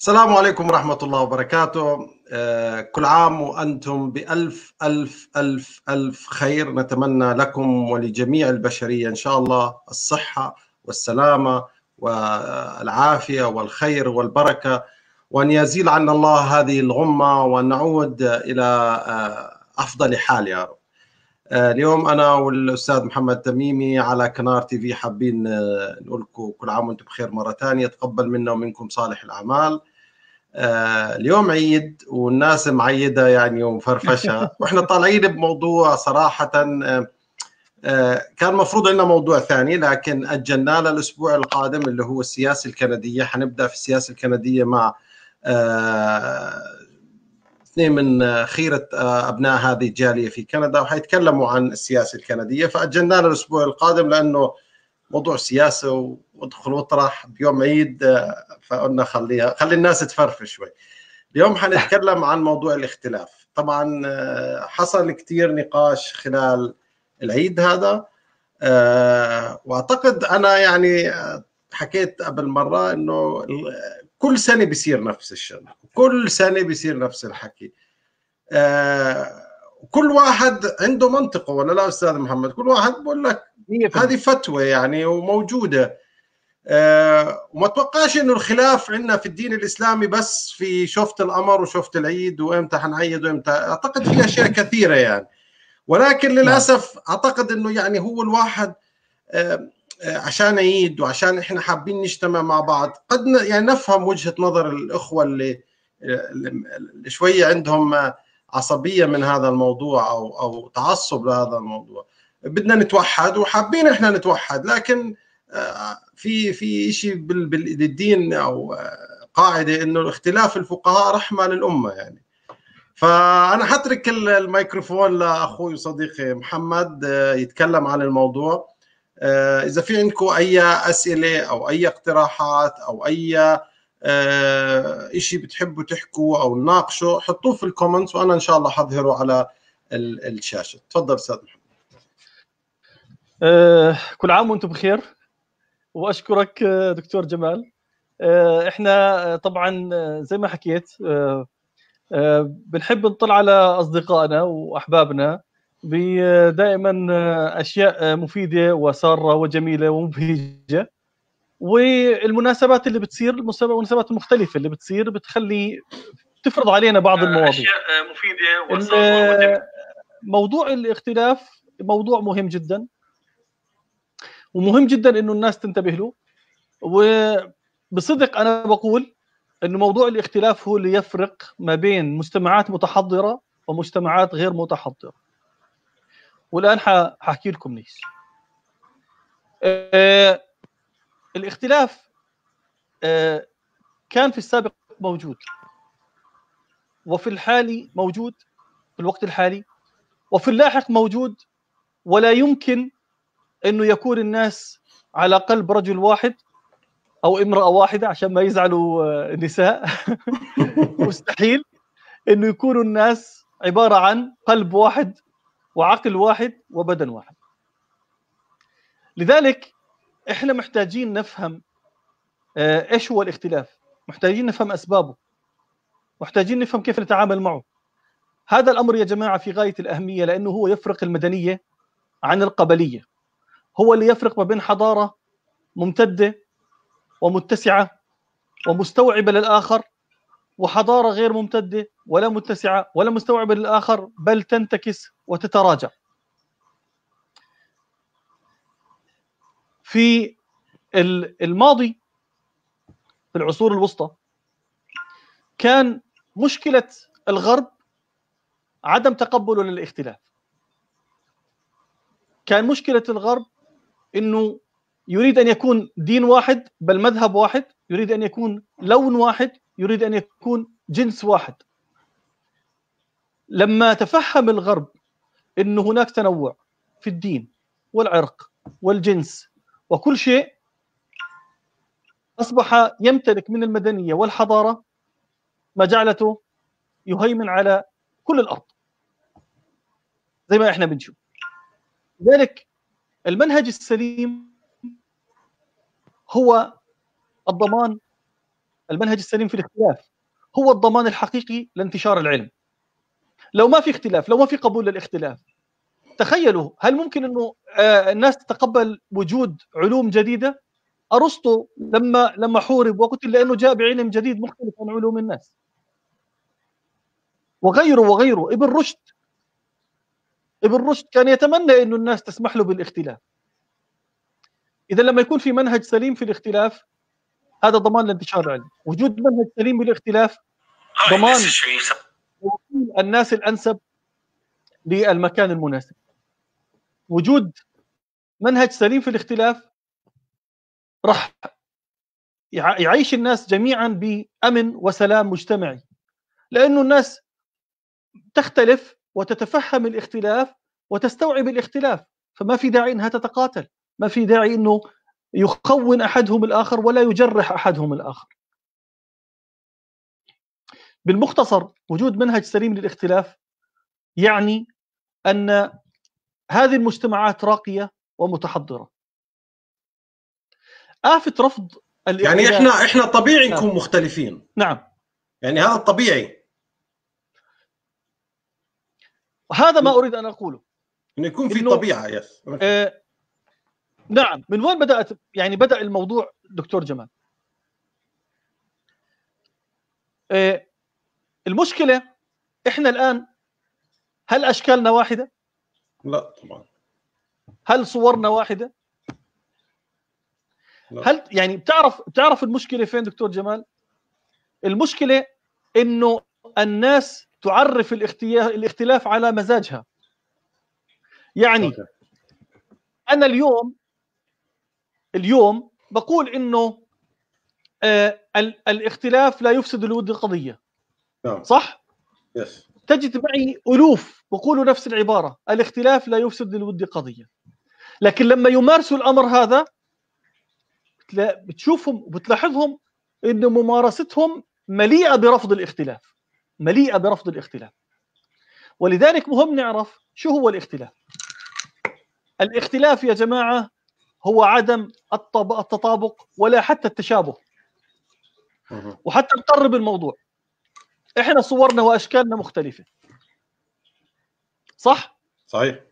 السلام عليكم ورحمة الله وبركاته آه، كل عام وأنتم بألف ألف ألف ألف خير نتمنى لكم ولجميع البشرية إن شاء الله الصحة والسلامة والعافية والخير والبركة وأن يزيل عنا الله هذه الغمة وأن نعود إلى آه، أفضل حال يا رب آه، اليوم انا والاستاذ محمد تميمي على كنار تي في حابين آه، نقول لكم كل عام وانتم بخير مره ثانيه تقبل منا ومنكم صالح الاعمال آه، اليوم عيد والناس معيده يعني ومفرفشه واحنا طالعين بموضوع صراحه كان مفروض لنا موضوع ثاني لكن اجلناه للاسبوع القادم اللي هو السياسه الكنديه حنبدا في السياسه الكنديه مع اثنين من خيرة آه، أبناء هذه الجالية في كندا وحيتكلموا عن السياسة الكندية فأجلنا الأسبوع القادم لأنه موضوع سياسة وادخل واطرح بيوم عيد آه، فقلنا خليها خلي الناس تفرفش شوي اليوم حنتكلم عن موضوع الاختلاف طبعا آه، حصل كثير نقاش خلال العيد هذا واعتقد انا يعني حكيت قبل مره انه كل سنه بيصير نفس الشغل كل سنه بيصير نفس الحكي آه كل واحد عنده منطقه ولا لا استاذ محمد كل واحد بقول لك هذه فتوى يعني وموجوده أه وما توقعش انه الخلاف عندنا في الدين الاسلامي بس في شفت القمر وشفت العيد وامتى حنعيد وامتى اعتقد في اشياء كثيره يعني ولكن نعم. للاسف اعتقد انه يعني هو الواحد أه آه، عشان عيد وعشان احنا حابين نجتمع مع بعض قد يعني نفهم وجهه نظر الاخوه اللي, اللي شويه عندهم عصبيه من هذا الموضوع او او تعصب لهذا الموضوع بدنا نتوحد وحابين احنا نتوحد لكن آه، في في شيء بالدين او آه، قاعده انه اختلاف الفقهاء رحمه للامه يعني فانا حترك الميكروفون لاخوي وصديقي محمد يتكلم عن الموضوع آه، اذا في عندكم اي اسئله او اي اقتراحات او اي آه، شيء بتحبوا تحكوا او ناقشوا حطوه في الكومنتس وانا ان شاء الله حظهره على الشاشه تفضل استاذ محمد آه، كل عام وانتم بخير واشكرك دكتور جمال احنا طبعا زي ما حكيت بنحب نطلع على اصدقائنا واحبابنا بدائما آه، اشياء آه، مفيده وساره وجميله ومبهجه والمناسبات اللي بتصير المناسبات المختلفه اللي بتصير بتخلي تفرض علينا بعض آه، المواضيع اشياء مفيده وساره وجميله موضوع الاختلاف موضوع مهم جدا ومهم جدا انه الناس تنتبه له وبصدق انا بقول انه موضوع الاختلاف هو اللي يفرق ما بين مجتمعات متحضره ومجتمعات غير متحضره والان حاحكي لكم ليش آه الاختلاف آه كان في السابق موجود وفي الحالي موجود في الوقت الحالي وفي اللاحق موجود ولا يمكن انه يكون الناس على قلب رجل واحد او امراه واحده عشان ما يزعلوا آه، النساء مستحيل انه يكونوا الناس عباره عن قلب واحد وعقل واحد وبدن واحد لذلك احنا محتاجين نفهم آه، ايش هو الاختلاف محتاجين نفهم اسبابه محتاجين نفهم كيف نتعامل معه هذا الامر يا جماعه في غايه الاهميه لانه هو يفرق المدنيه عن القبليه هو اللي يفرق ما بين حضاره ممتده ومتسعه ومستوعبه للاخر وحضارة غير ممتدة ولا متسعة ولا مستوعبة للآخر بل تنتكس وتتراجع في الماضي في العصور الوسطى كان مشكلة الغرب عدم تقبله للاختلاف كان مشكلة الغرب انه يريد ان يكون دين واحد بل مذهب واحد يريد ان يكون لون واحد يريد ان يكون جنس واحد لما تفهم الغرب انه هناك تنوع في الدين والعرق والجنس وكل شيء اصبح يمتلك من المدنيه والحضاره ما جعلته يهيمن على كل الارض زي ما احنا بنشوف لذلك المنهج السليم هو الضمان المنهج السليم في الاختلاف هو الضمان الحقيقي لانتشار العلم لو ما في اختلاف لو ما في قبول للاختلاف تخيلوا هل ممكن انه آه، الناس تتقبل وجود علوم جديده ارسطو لما لما حورب وقتل لانه جاء بعلم جديد مختلف عن علوم الناس وغيره وغيره ابن رشد ابن رشد كان يتمنى انه الناس تسمح له بالاختلاف اذا لما يكون في منهج سليم في الاختلاف هذا ضمان الانتشار العلمي وجود منهج سليم بالاختلاف ضمان الناس الانسب للمكان المناسب وجود منهج سليم في الاختلاف راح يعيش الناس جميعا بامن وسلام مجتمعي لانه الناس تختلف وتتفهم الاختلاف وتستوعب الاختلاف فما في داعي انها تتقاتل ما في داعي انه يخون احدهم الاخر ولا يجرح احدهم الاخر بالمختصر وجود منهج سليم للاختلاف يعني ان هذه المجتمعات راقيه ومتحضره آفة رفض يعني احنا احنا طبيعي نعم. نكون مختلفين نعم يعني هذا طبيعي هذا ما اريد ان اقوله انه يكون في طبيعه يس آه، نعم من وين بدات يعني بدا الموضوع دكتور جمال إيه، المشكله احنا الان هل اشكالنا واحده لا طبعا هل صورنا واحده لا. هل يعني بتعرف بتعرف المشكله فين دكتور جمال المشكله انه الناس تعرف الاختلاف على مزاجها يعني أوكي. انا اليوم اليوم بقول انه آه الاختلاف لا يفسد الود القضيه نعم صح؟ يس تجد معي الوف بقولوا نفس العباره الاختلاف لا يفسد للود قضيه لكن لما يمارسوا الامر هذا بتشوفهم وبتلاحظهم ان ممارستهم مليئه برفض الاختلاف مليئه برفض الاختلاف ولذلك مهم نعرف شو هو الاختلاف الاختلاف يا جماعه هو عدم التطابق ولا حتى التشابه وحتى نقرب الموضوع احنا صورنا واشكالنا مختلفه صح صحيح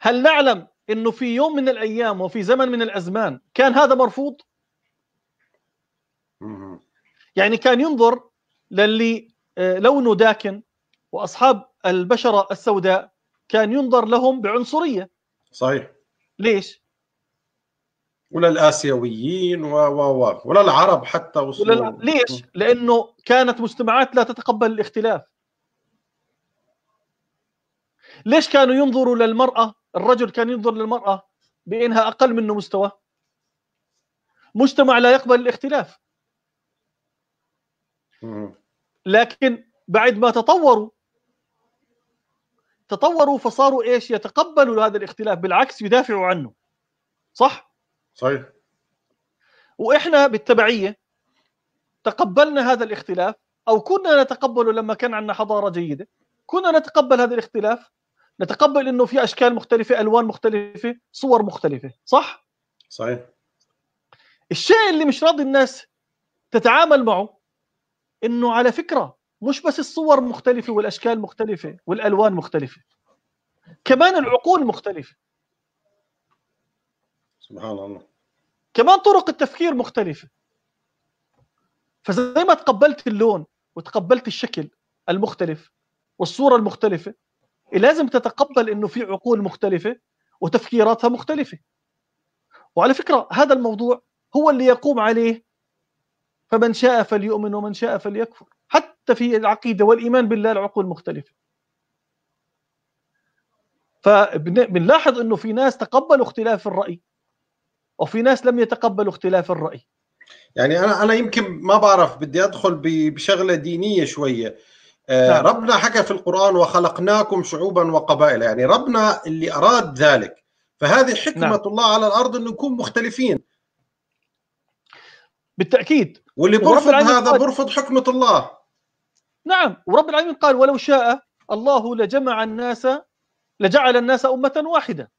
هل نعلم انه في يوم من الايام وفي زمن من الازمان كان هذا مرفوض يعني كان ينظر للي آه، لونه داكن واصحاب البشره السوداء كان ينظر لهم بعنصريه صحيح ليش؟ ولا الاسيويين و و ولا العرب حتى وصلوا ولا ليش؟ لانه كانت مجتمعات لا تتقبل الاختلاف ليش كانوا ينظروا للمراه؟ الرجل كان ينظر للمراه بانها اقل منه مستوى مجتمع لا يقبل الاختلاف لكن بعد ما تطوروا تطوروا فصاروا ايش يتقبلوا هذا الاختلاف بالعكس يدافعوا عنه صح صحيح واحنا بالتبعيه تقبلنا هذا الاختلاف او كنا نتقبله لما كان عندنا حضاره جيده كنا نتقبل هذا الاختلاف نتقبل انه في اشكال مختلفه الوان مختلفه صور مختلفه صح صحيح الشيء اللي مش راضي الناس تتعامل معه انه على فكره مش بس الصور مختلفة والأشكال مختلفة والألوان مختلفة كمان العقول مختلفة سبحان الله كمان طرق التفكير مختلفة فزي ما تقبلت اللون وتقبلت الشكل المختلف والصورة المختلفة لازم تتقبل انه في عقول مختلفة وتفكيراتها مختلفة وعلى فكرة هذا الموضوع هو اللي يقوم عليه فمن شاء فليؤمن ومن شاء فليكفر حتى في العقيده والايمان بالله العقول مختلفه فبنلاحظ انه في ناس تقبلوا اختلاف الراي وفي ناس لم يتقبلوا اختلاف الراي يعني انا انا يمكن ما بعرف بدي ادخل بشغله دينيه شويه آه، نعم. ربنا حكى في القران وخلقناكم شعوبا وقبائل يعني ربنا اللي اراد ذلك فهذه حكمه نعم. الله على الارض انه نكون مختلفين بالتاكيد واللي برفض هذا برفض حكمه الله نعم ورب العالمين قال ولو شاء الله لجمع الناس لجعل الناس أمة واحدة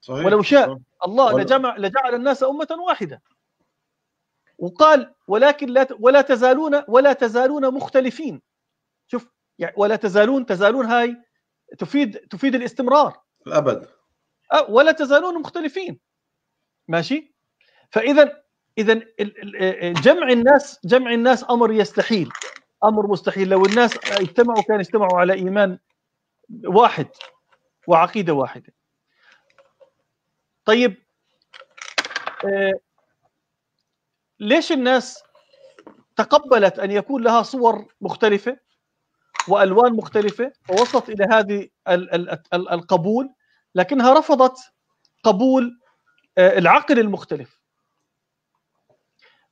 صحيح. ولو شاء الله لجمع لجعل الناس أمة واحدة وقال ولكن لا ولا تزالون ولا تزالون مختلفين شوف يعني ولا تزالون تزالون هاي تفيد تفيد الاستمرار الابد أه، ولا تزالون مختلفين ماشي فاذا اذا جمع الناس جمع الناس امر يستحيل امر مستحيل لو الناس اجتمعوا كان اجتمعوا على ايمان واحد وعقيده واحده طيب آه، ليش الناس تقبلت ان يكون لها صور مختلفه والوان مختلفه ووصلت الى هذه القبول لكنها رفضت قبول آه، العقل المختلف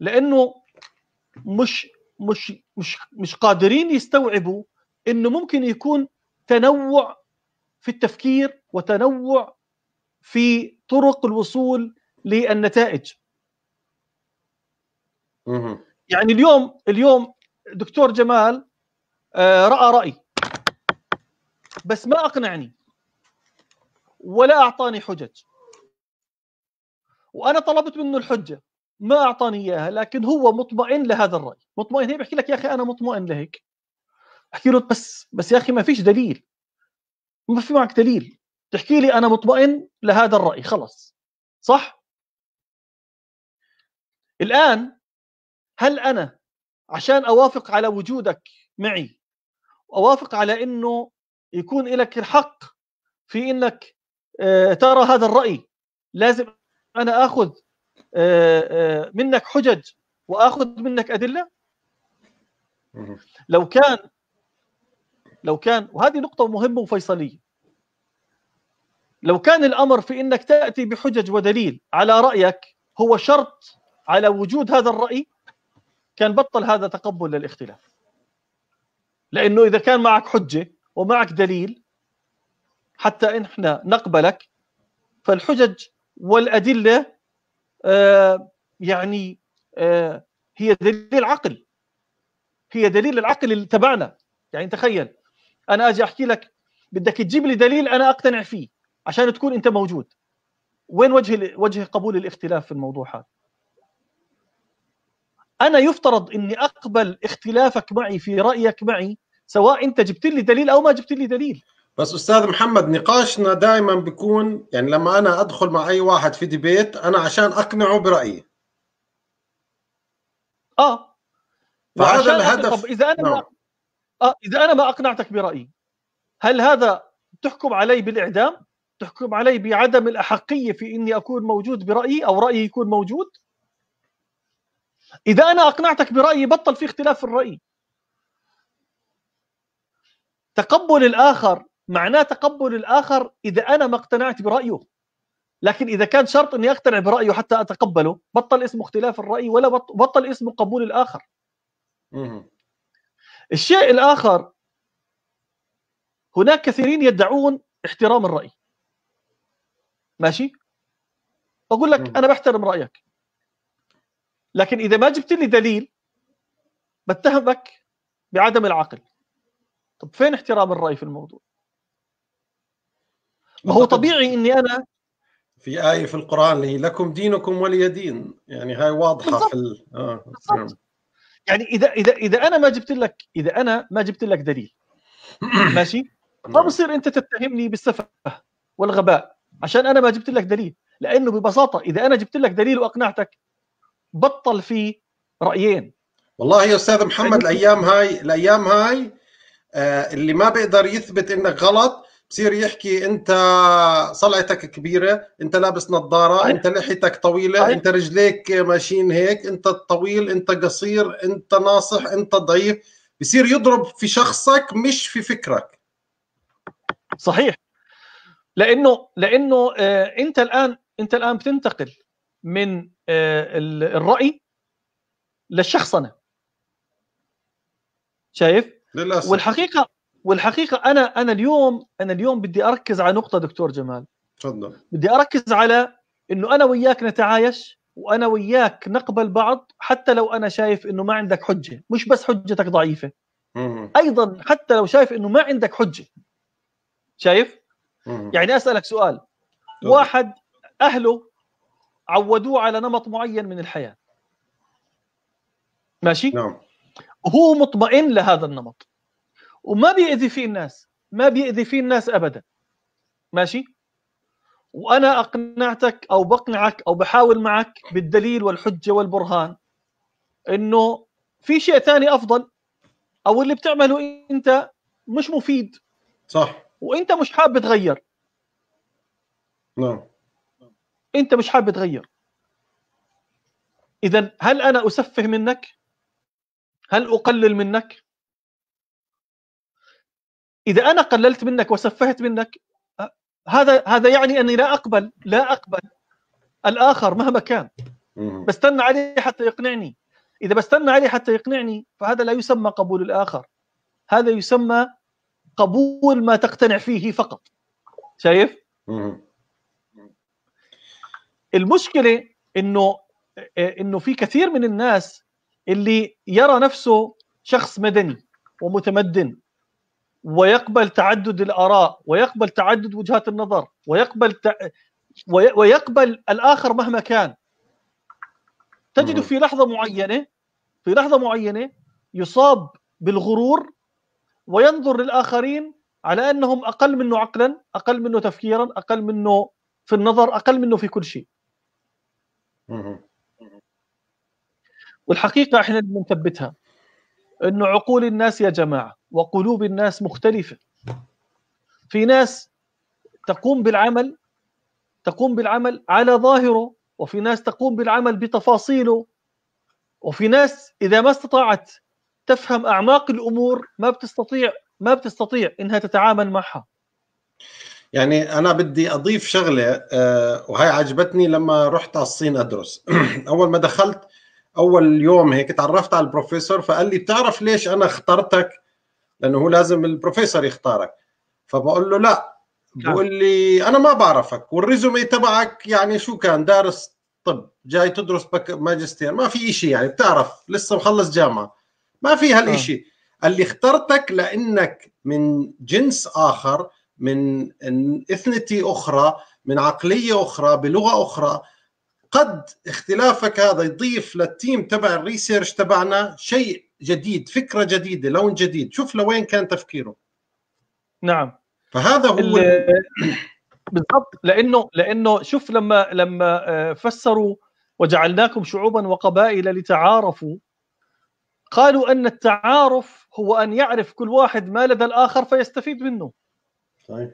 لانه مش مش مش مش قادرين يستوعبوا انه ممكن يكون تنوع في التفكير وتنوع في طرق الوصول للنتائج يعني اليوم اليوم دكتور جمال آه، راى راي بس ما اقنعني ولا اعطاني حجج وانا طلبت منه الحجه ما اعطاني اياها لكن هو مطمئن لهذا الراي مطمئن هي بحكي لك يا اخي انا مطمئن لهيك احكي له بس بس يا اخي ما فيش دليل ما في معك دليل تحكي لي انا مطمئن لهذا الراي خلص صح الان هل انا عشان اوافق على وجودك معي واوافق على انه يكون لك الحق في انك آه، ترى هذا الراي لازم انا اخذ آه، آه، منك حجج واخذ منك ادله لو كان لو كان وهذه نقطه مهمه وفيصليه لو كان الامر في انك تاتي بحجج ودليل على رايك هو شرط على وجود هذا الراي كان بطل هذا تقبل للاختلاف لانه اذا كان معك حجه ومعك دليل حتى احنا نقبلك فالحجج والادله آه، يعني آه، هي دليل عقل هي دليل العقل اللي تبعنا يعني تخيل انا اجي احكي لك بدك تجيب لي دليل انا اقتنع فيه عشان تكون انت موجود وين وجه وجه قبول الاختلاف في الموضوع هذا انا يفترض اني اقبل اختلافك معي في رايك معي سواء انت جبت لي دليل او ما جبت لي دليل بس استاذ محمد نقاشنا دائما بيكون يعني لما انا ادخل مع اي واحد في ديبيت انا عشان اقنعه برايي اه فهذا الهدف طب اذا انا نعم. ما... آه اذا انا ما اقنعتك برايي هل هذا تحكم علي بالاعدام تحكم علي بعدم الاحقيه في اني اكون موجود برايي او رايي يكون موجود اذا انا اقنعتك برايي بطل في اختلاف الراي تقبل الاخر معناه تقبل الاخر اذا انا ما اقتنعت برايه لكن اذا كان شرط اني اقتنع برايه حتى اتقبله بطل اسمه اختلاف الراي ولا بطل اسمه قبول الاخر الشيء الاخر هناك كثيرين يدعون احترام الراي ماشي اقول لك انا بحترم رايك لكن اذا ما جبت لي دليل بتهمك بعدم العقل طب فين احترام الراي في الموضوع ما هو طبيعي اني انا في آية في القرآن اللي هي لكم دينكم ولي دين يعني هاي واضحة بالضبط. في ال... آه. نعم. يعني إذا إذا إذا أنا ما جبت لك إذا أنا ما جبت لك دليل ماشي نعم. ما بصير أنت تتهمني بالسفه والغباء عشان أنا ما جبت لك دليل لأنه ببساطة إذا أنا جبت لك دليل وأقنعتك بطل في رأيين والله يا أستاذ محمد الأيام هاي الأيام هاي آه اللي ما بيقدر يثبت إنك غلط بصير يحكي انت صلعتك كبيره انت لابس نظاره انت لحيتك طويله انت رجليك ماشيين هيك انت طويل انت قصير انت ناصح انت ضعيف بصير يضرب في شخصك مش في فكرك صحيح لانه لانه آه، انت الان انت الان بتنتقل من آه، الراي للشخصنه شايف للأسف. والحقيقه والحقيقه انا انا اليوم انا اليوم بدي اركز على نقطه دكتور جمال تفضل بدي اركز على انه انا وياك نتعايش وانا وياك نقبل بعض حتى لو انا شايف انه ما عندك حجه مش بس حجتك ضعيفه مم. ايضا حتى لو شايف انه ما عندك حجه شايف مم. يعني اسالك سؤال طبعا. واحد اهله عودوه على نمط معين من الحياه ماشي نعم وهو مطمئن لهذا النمط وما بيأذي فيه الناس ما بيأذي فيه الناس أبدا ماشي وأنا أقنعتك أو بقنعك أو بحاول معك بالدليل والحجة والبرهان إنه في شيء ثاني أفضل أو اللي بتعمله أنت مش مفيد صح وأنت مش حاب تغير نعم أنت مش حاب تغير إذا هل أنا أسفه منك؟ هل أقلل منك؟ اذا انا قللت منك وسفهت منك هذا هذا يعني اني لا اقبل لا اقبل الاخر مهما كان بستنى عليه حتى يقنعني اذا بستنى عليه حتى يقنعني فهذا لا يسمى قبول الاخر هذا يسمى قبول ما تقتنع فيه فقط شايف المشكله انه انه في كثير من الناس اللي يرى نفسه شخص مدني ومتمدن ويقبل تعدد الاراء ويقبل تعدد وجهات النظر ويقبل ت... وي... ويقبل الاخر مهما كان تجد في لحظه معينه في لحظه معينه يصاب بالغرور وينظر للاخرين على انهم اقل منه عقلا، اقل منه تفكيرا، اقل منه في النظر، اقل منه في كل شيء. والحقيقه احنا بنثبتها انه عقول الناس يا جماعه وقلوب الناس مختلفه في ناس تقوم بالعمل تقوم بالعمل على ظاهره وفي ناس تقوم بالعمل بتفاصيله وفي ناس اذا ما استطاعت تفهم اعماق الامور ما بتستطيع ما بتستطيع انها تتعامل معها يعني انا بدي اضيف شغله آه، وهي عجبتني لما رحت على الصين ادرس اول ما دخلت اول يوم هيك تعرفت على البروفيسور فقال لي بتعرف ليش انا اخترتك لانه هو لازم البروفيسور يختارك فبقول له لا نعم. بقول لي انا ما بعرفك والريزومي تبعك يعني شو كان دارس طب جاي تدرس بك ماجستير ما في شيء يعني بتعرف لسه مخلص جامعه ما في هالشيء آه. اللي اخترتك لانك من جنس اخر من اثنتي اخرى من عقليه اخرى بلغه اخرى قد اختلافك هذا يضيف للتيم تبع الريسيرش تبعنا شيء جديد فكره جديده لون جديد شوف لوين كان تفكيره نعم فهذا هو ال... بالضبط لانه لانه شوف لما لما آه، فسروا وجعلناكم شعوبا وقبائل لتعارفوا قالوا ان التعارف هو ان يعرف كل واحد ما لدى الاخر فيستفيد منه صحيح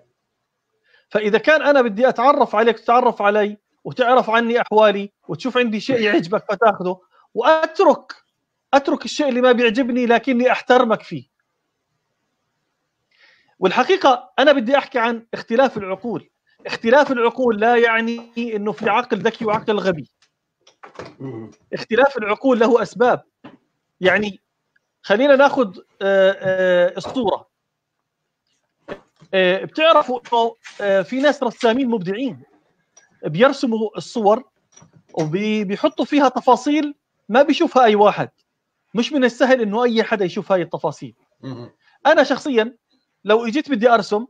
فاذا كان انا بدي اتعرف عليك تتعرف علي وتعرف عني احوالي وتشوف عندي شيء يعجبك فتاخذه واترك اترك الشيء اللي ما بيعجبني لكني احترمك فيه والحقيقه انا بدي احكي عن اختلاف العقول اختلاف العقول لا يعني انه في عقل ذكي وعقل غبي اختلاف العقول له اسباب يعني خلينا ناخذ آه، آه، الصوره آه، بتعرفوا انه في ناس رسامين مبدعين بيرسموا الصور وبيحطوا فيها تفاصيل ما بيشوفها اي واحد مش من السهل انه اي حدا يشوف هاي التفاصيل انا شخصيا لو اجيت بدي ارسم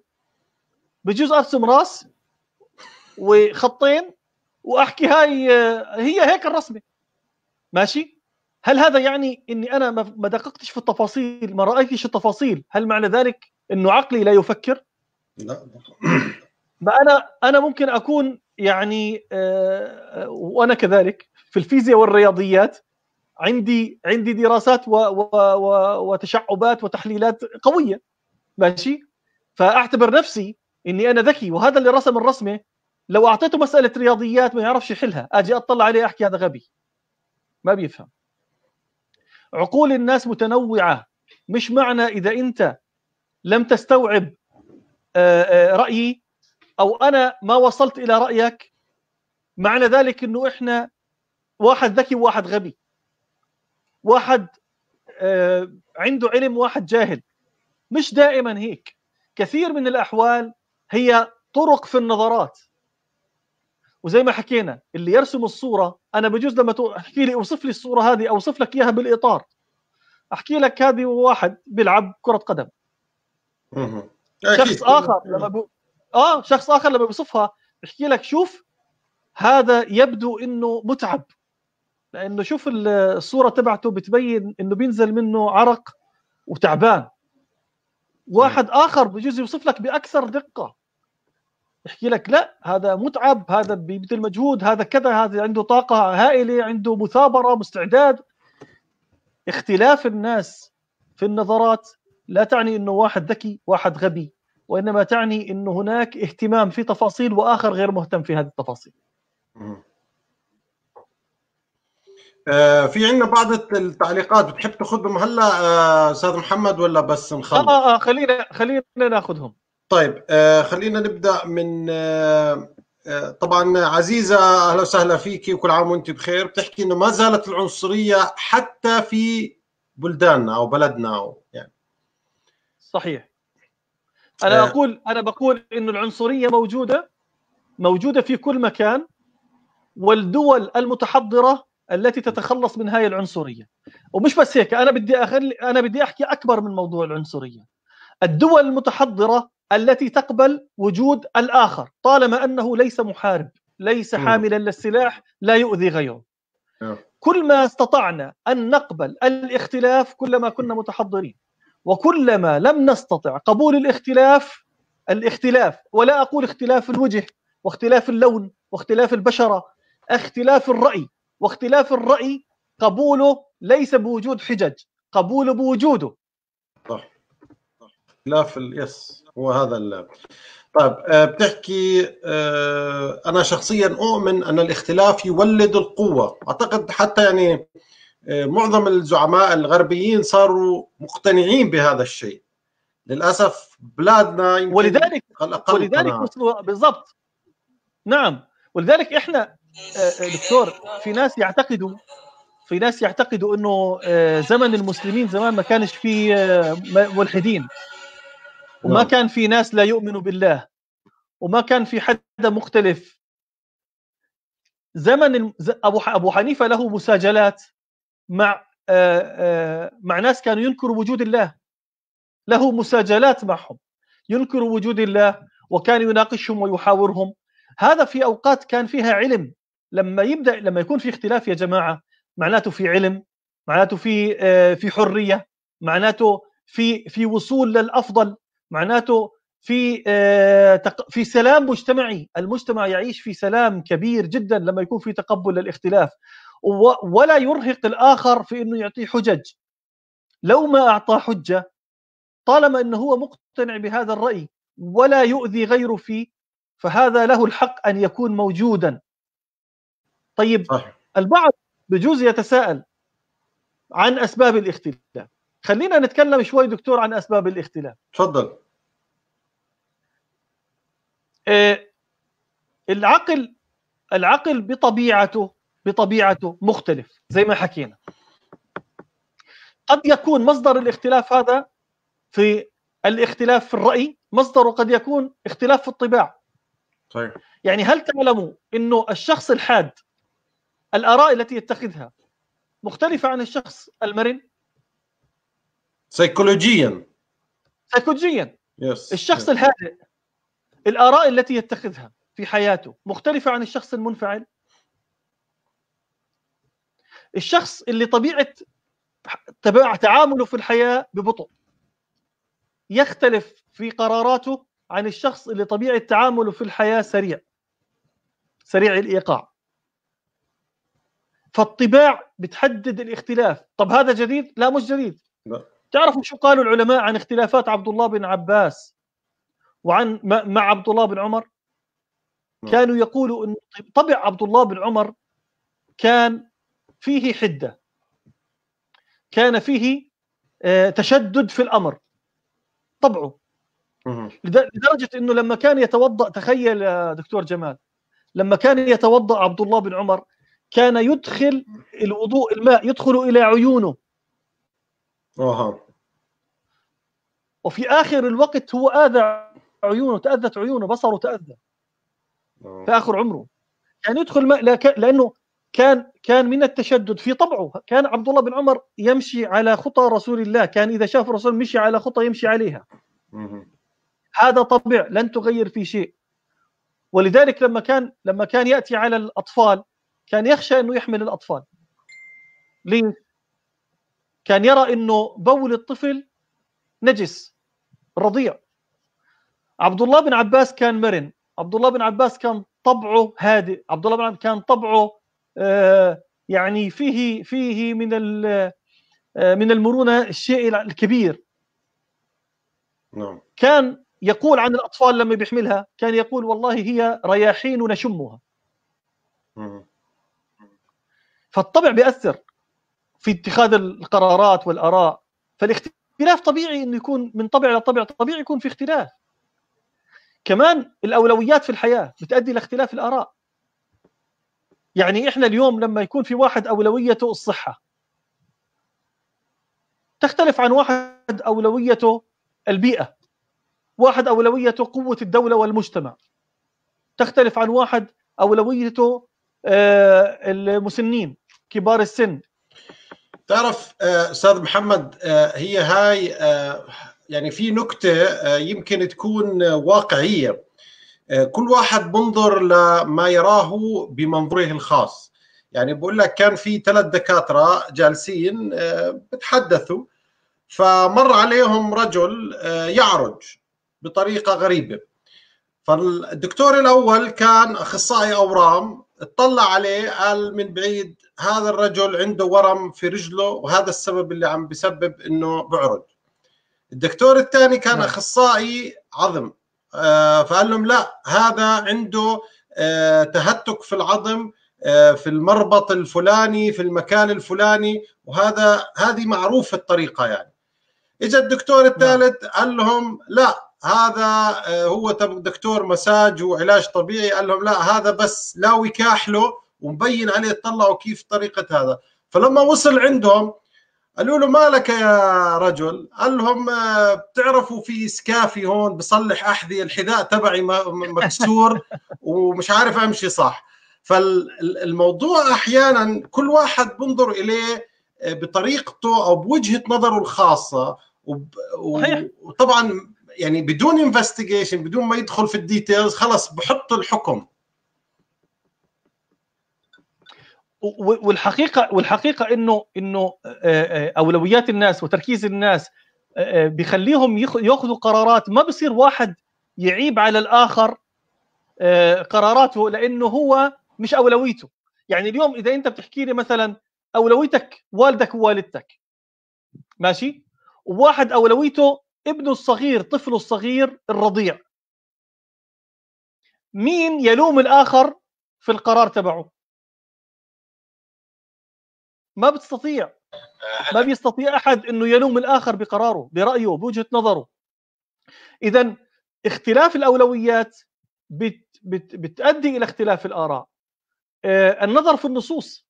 بجوز ارسم راس وخطين واحكي هاي هي هيك الرسمه ماشي هل هذا يعني اني انا ما دققتش في التفاصيل ما رايتش التفاصيل هل معنى ذلك انه عقلي لا يفكر لا ما انا انا ممكن اكون يعني آه، وانا كذلك في الفيزياء والرياضيات عندي عندي دراسات و و و وتشعبات وتحليلات قويه ماشي فاعتبر نفسي اني انا ذكي وهذا اللي رسم الرسمه لو اعطيته مساله رياضيات ما يعرفش يحلها اجي اطلع عليه احكي هذا غبي ما بيفهم عقول الناس متنوعه مش معنى اذا انت لم تستوعب آه، آه، رايي او انا ما وصلت الى رايك معنى ذلك انه احنا واحد ذكي وواحد غبي واحد آه، عنده علم واحد جاهل مش دائما هيك كثير من الاحوال هي طرق في النظرات وزي ما حكينا اللي يرسم الصوره انا بجوز لما تحكي لي اوصف لي الصوره هذه اوصف لك اياها بالاطار احكي لك هذه واحد بيلعب كره قدم شخص اخر لما ب... اه شخص اخر لما بيوصفها بحكي لك شوف هذا يبدو انه متعب لانه شوف الصوره تبعته بتبين انه بينزل منه عرق وتعبان واحد نعم. اخر بجوز يوصف لك باكثر دقه يحكي لك لا هذا متعب هذا بيبذل مجهود هذا كذا هذا عنده طاقه هائله عنده مثابره مستعداد اختلاف الناس في النظرات لا تعني انه واحد ذكي واحد غبي وانما تعني انه هناك اهتمام في تفاصيل واخر غير مهتم في هذه التفاصيل آه، في عندنا بعض التعليقات بتحب تاخذهم هلا آه، استاذ محمد ولا بس نخلص؟ اه اه خلينا خلينا ناخذهم طيب آه، خلينا نبدا من طبعا عزيزه اهلا وسهلا فيكي وكل عام وانت بخير بتحكي انه ما زالت العنصريه حتى في بلداننا او بلدنا او يعني صحيح انا آه. اقول انا بقول انه العنصريه موجوده موجوده في كل مكان والدول المتحضره التي تتخلص من هاي العنصريه ومش بس هيك انا بدي أخلي انا بدي احكي اكبر من موضوع العنصريه الدول المتحضره التي تقبل وجود الاخر طالما انه ليس محارب ليس حاملا للسلاح لا يؤذي غيره نعم. كل ما استطعنا ان نقبل الاختلاف كلما كنا متحضرين وكلما لم نستطع قبول الاختلاف الاختلاف ولا اقول اختلاف الوجه واختلاف اللون واختلاف البشره اختلاف الراي واختلاف الرأي قبوله ليس بوجود حجج قبوله بوجوده صح طيب، اختلاف يس هو هذا ال... طيب آه، بتحكي آه، انا شخصيا اؤمن ان الاختلاف يولد القوه اعتقد حتى يعني آه، معظم الزعماء الغربيين صاروا مقتنعين بهذا الشيء للاسف بلادنا ولذلك ولذلك بالضبط نعم ولذلك احنا آه، آه، دكتور في ناس يعتقدوا في ناس يعتقدوا انه آه، زمن المسلمين زمان ما كانش فيه ملحدين وما نعم. كان في ناس لا يؤمنوا بالله وما كان في حدا مختلف زمن ابو ابو حنيفه له مساجلات مع مع ناس كانوا ينكروا وجود الله له مساجلات معهم ينكروا وجود الله وكان يناقشهم ويحاورهم هذا في اوقات كان فيها علم لما يبدا لما يكون في اختلاف يا جماعه معناته في علم معناته في آه، في حريه معناته في في وصول للافضل معناته في آه، في سلام مجتمعي المجتمع يعيش في سلام كبير جدا لما يكون في تقبل للاختلاف ولا يرهق الاخر في انه يعطيه حجج لو ما اعطاه حجه طالما انه هو مقتنع بهذا الراي ولا يؤذي غيره فيه فهذا له الحق ان يكون موجودا طيب صح. البعض بجوز يتساءل عن اسباب الاختلاف خلينا نتكلم شوي دكتور عن اسباب الاختلاف تفضل آه العقل العقل بطبيعته بطبيعته مختلف زي ما حكينا قد يكون مصدر الاختلاف هذا في الاختلاف في الراي مصدره قد يكون اختلاف في الطباع طيب. يعني هل تعلموا انه الشخص الحاد الاراء التي يتخذها مختلفه عن الشخص المرن سيكولوجيا سيكولوجيا yes. الشخص yes. الهادئ الاراء التي يتخذها في حياته مختلفه عن الشخص المنفعل الشخص اللي طبيعه تعامله في الحياه ببطء يختلف في قراراته عن الشخص اللي طبيعه تعامله في الحياه سريع سريع الايقاع فالطباع بتحدد الاختلاف طب هذا جديد لا مش جديد لا. تعرفوا شو قالوا العلماء عن اختلافات عبد الله بن عباس وعن مع عبد الله بن عمر لا. كانوا يقولوا ان طبع عبد الله بن عمر كان فيه حده كان فيه آه، تشدد في الامر طبعه لدرجه انه لما كان يتوضا تخيل دكتور جمال لما كان يتوضا عبد الله بن عمر كان يدخل الوضوء الماء يدخل إلى عيونه أها وفي آخر الوقت هو آذى عيونه تأذت عيونه بصره تأذى آه. في آخر عمره كان يدخل ماء لأنه كان كان من التشدد في طبعه كان عبد الله بن عمر يمشي على خطى رسول الله كان إذا شاف الرسول مشي على خطى يمشي عليها هذا طبع لن تغير في شيء ولذلك لما كان لما كان ياتي على الاطفال كان يخشى انه يحمل الاطفال ليه؟ كان يرى انه بول الطفل نجس رضيع عبد الله بن عباس كان مرن عبد الله بن عباس كان طبعه هادئ عبد الله بن عباس كان طبعه آه، يعني فيه فيه من آه، من المرونه الشيء الكبير نعم كان يقول عن الاطفال لما بيحملها كان يقول والله هي رياحين نشمها فالطبع بياثر في اتخاذ القرارات والاراء فالاختلاف طبيعي انه يكون من طبع لطبع طبيعي يكون في اختلاف كمان الاولويات في الحياه بتؤدي لاختلاف الاراء يعني احنا اليوم لما يكون في واحد اولويته الصحه تختلف عن واحد اولويته البيئه واحد اولويته قوه الدوله والمجتمع تختلف عن واحد اولويته آه، المسنين كبار السن تعرف آه، استاذ محمد آه، هي هاي آه، يعني في نكته يمكن تكون واقعيه كل واحد بنظر لما يراه بمنظوره الخاص يعني بقول لك كان في ثلاث دكاتره جالسين بتحدثوا فمر عليهم رجل يعرج بطريقه غريبه فالدكتور الاول كان اخصائي اورام اطلع عليه قال من بعيد هذا الرجل عنده ورم في رجله وهذا السبب اللي عم بسبب انه بعرج الدكتور الثاني كان نعم. اخصائي عظم آه فقال لهم لا هذا عنده آه تهتك في العظم آه في المربط الفلاني في المكان الفلاني وهذا هذه معروفه الطريقه يعني اجى الدكتور نعم. الثالث نعم. قال لهم لا هذا آه، هو دكتور مساج وعلاج طبيعي قال لهم لا هذا بس لا وكاح له ومبين عليه طلعوا كيف طريقه هذا فلما وصل عندهم قالوا له مالك يا رجل قال لهم آه، بتعرفوا في سكافي هون بصلح احذيه الحذاء تبعي مكسور ومش عارف امشي صح فالموضوع احيانا كل واحد بنظر اليه آه، بطريقته او بوجهه نظره الخاصه وطبعا يعني بدون انفستيجيشن بدون ما يدخل في الديتيلز خلص بحط الحكم والحقيقه والحقيقه انه انه اولويات الناس وتركيز الناس بيخليهم ياخذوا قرارات ما بصير واحد يعيب على الاخر قراراته لانه هو مش اولويته يعني اليوم اذا انت بتحكي لي مثلا اولويتك والدك ووالدتك ماشي وواحد اولويته ابنه الصغير طفله الصغير الرضيع مين يلوم الآخر في القرار تبعه ما بتستطيع آه، ما بيستطيع أحد أنه يلوم الآخر بقراره برأيه بوجهة نظره إذا اختلاف الأولويات بت بت بتؤدي إلى اختلاف الآراء آه، النظر في النصوص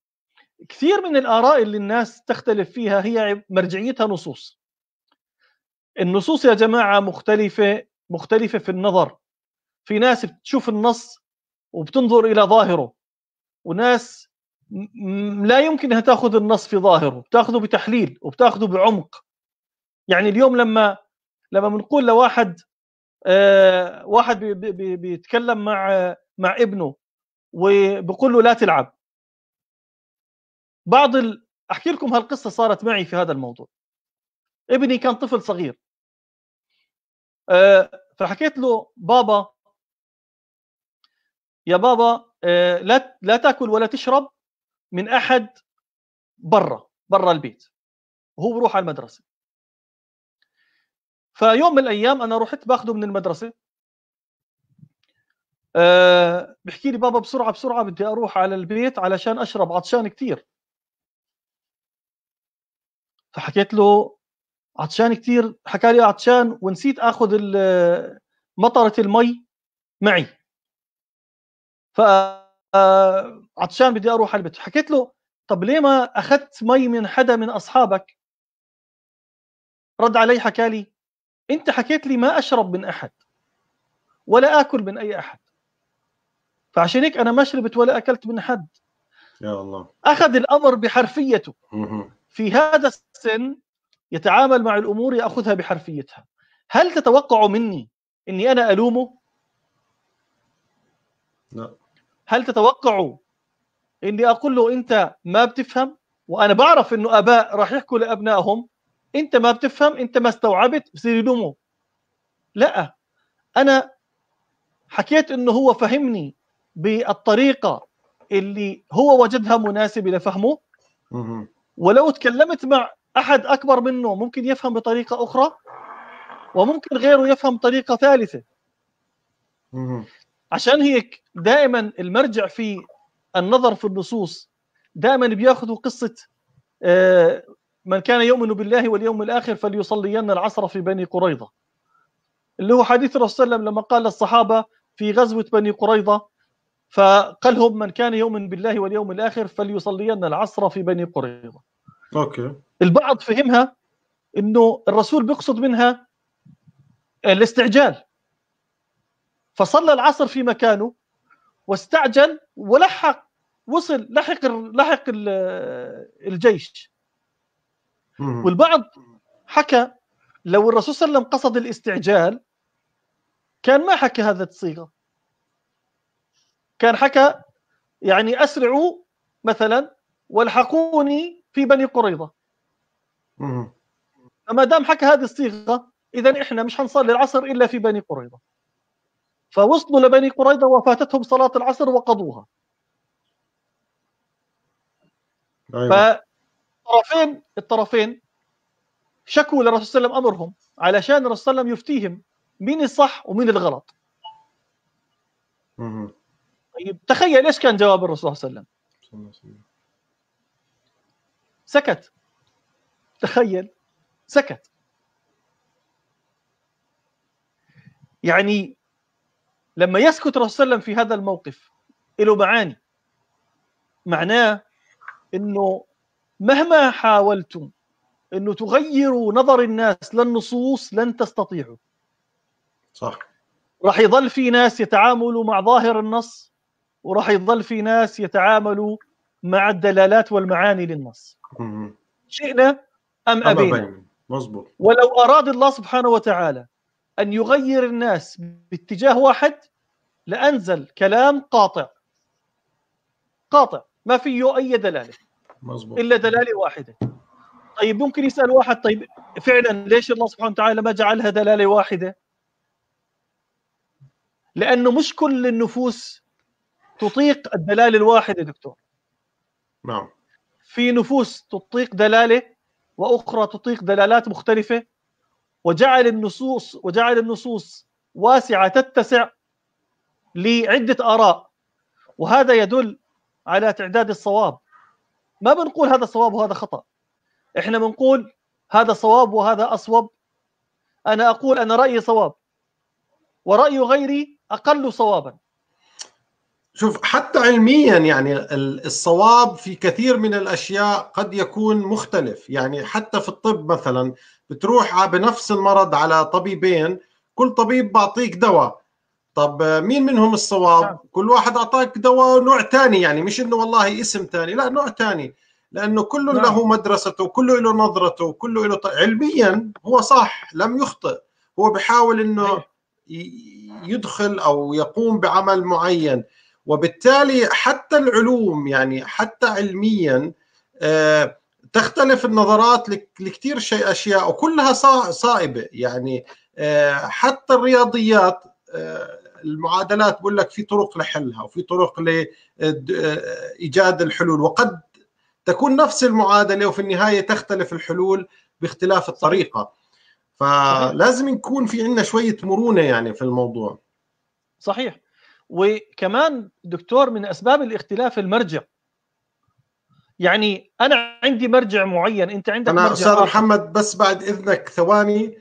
كثير من الآراء اللي الناس تختلف فيها هي مرجعيتها نصوص النصوص يا جماعه مختلفه مختلفه في النظر في ناس بتشوف النص وبتنظر الى ظاهره وناس لا يمكن انها تاخذ النص في ظاهره بتاخذه بتحليل وبتاخذه بعمق يعني اليوم لما لما بنقول لواحد آه واحد بي بي بيتكلم مع مع ابنه وبقول له لا تلعب بعض ال... احكي لكم هالقصه صارت معي في هذا الموضوع ابني كان طفل صغير آه، فحكيت له بابا يا بابا آه، لا لا تاكل ولا تشرب من احد برا برا البيت وهو بروح على المدرسه فيوم من الايام انا رحت باخذه من المدرسه آه، بحكي لي بابا بسرعه بسرعه بدي اروح على البيت علشان اشرب عطشان كثير فحكيت له عطشان كثير حكى لي عطشان ونسيت اخذ مطره المي معي ف عطشان بدي اروح على البيت حكيت له طب ليه ما اخذت مي من حدا من اصحابك رد علي حكى لي انت حكيت لي ما اشرب من احد ولا اكل من اي احد فعشان هيك انا ما شربت ولا اكلت من حد يا الله اخذ الامر بحرفيته في هذا السن يتعامل مع الامور ياخذها بحرفيتها هل تتوقع مني اني انا الومه لا هل تتوقع اني اقول له انت ما بتفهم وانا بعرف انه اباء راح يحكوا لابنائهم انت ما بتفهم انت ما استوعبت بصير يلومه لا انا حكيت انه هو فهمني بالطريقه اللي هو وجدها مناسبه لفهمه ولو تكلمت مع احد اكبر منه ممكن يفهم بطريقه اخرى وممكن غيره يفهم بطريقه ثالثه عشان هيك دائما المرجع في النظر في النصوص دائما بياخذوا قصه آه، من كان يؤمن بالله واليوم الاخر فليصلين العصر في بني قريظه اللي هو حديث الرسول صلى الله عليه وسلم لما قال للصحابه في غزوه بني قريظه فقالهم من كان يؤمن بالله واليوم الاخر فليصلين العصر في بني قريظه اوكي البعض فهمها انه الرسول بيقصد منها الاستعجال فصلى العصر في مكانه واستعجل ولحق وصل لحق لحق الجيش والبعض حكى لو الرسول صلى الله عليه وسلم قصد الاستعجال كان ما حكى هذا الصيغه كان حكى يعني اسرعوا مثلا والحقوني في بني قريظه فما دام حكى هذه الصيغه اذا احنا مش حنصلي العصر الا في بني قريظه فوصلوا لبني قريظه وفاتتهم صلاه العصر وقضوها أيوة. فالطرفين الطرفين شكوا للرسول صلى الله عليه وسلم امرهم علشان الرسول صلى الله عليه وسلم يفتيهم مين الصح ومين الغلط طيب تخيل ايش كان جواب الرسول صلى الله عليه وسلم سكت تخيل سكت يعني لما يسكت الرسول صلى الله عليه وسلم في هذا الموقف له معاني معناه انه مهما حاولتم انه تغيروا نظر الناس للنصوص لن تستطيعوا صح راح يظل في ناس يتعاملوا مع ظاهر النص وراح يظل في ناس يتعاملوا مع الدلالات والمعاني للنص شئنا أم أبينا, مزبوط. ولو أراد الله سبحانه وتعالى أن يغير الناس باتجاه واحد لأنزل كلام قاطع قاطع ما فيه أي دلالة مزبوط. إلا دلالة واحدة طيب ممكن يسأل واحد طيب فعلا ليش الله سبحانه وتعالى ما جعلها دلالة واحدة لأنه مش كل النفوس تطيق الدلالة الواحدة دكتور نعم في نفوس تطيق دلالة واخرى تطيق دلالات مختلفه وجعل النصوص وجعل النصوص واسعه تتسع لعده اراء وهذا يدل على تعداد الصواب ما بنقول هذا صواب وهذا خطا احنا بنقول هذا صواب وهذا اصوب انا اقول ان رايي صواب وراي غيري اقل صوابا شوف حتى علميا يعني الصواب في كثير من الاشياء قد يكون مختلف يعني حتى في الطب مثلا بتروح بنفس المرض على طبيبين كل طبيب بعطيك دواء طب مين منهم الصواب نعم. كل واحد اعطاك دواء نوع ثاني يعني مش انه والله اسم ثاني لا نوع ثاني لانه كله نعم. له مدرسته كله له نظرته كله له ط... علميا هو صح لم يخطئ هو بحاول انه يدخل او يقوم بعمل معين وبالتالي حتى العلوم يعني حتى علميا آه، تختلف النظرات لكثير شيء اشياء وكلها صائبه يعني آه، حتى الرياضيات آه، المعادلات بقول لك في طرق لحلها وفي طرق لايجاد الحلول وقد تكون نفس المعادله وفي النهايه تختلف الحلول باختلاف الطريقه فلازم يكون في عندنا شويه مرونه يعني في الموضوع صحيح وكمان دكتور من اسباب الاختلاف المرجع يعني انا عندي مرجع معين انت عندك انا استاذ محمد بس بعد اذنك ثواني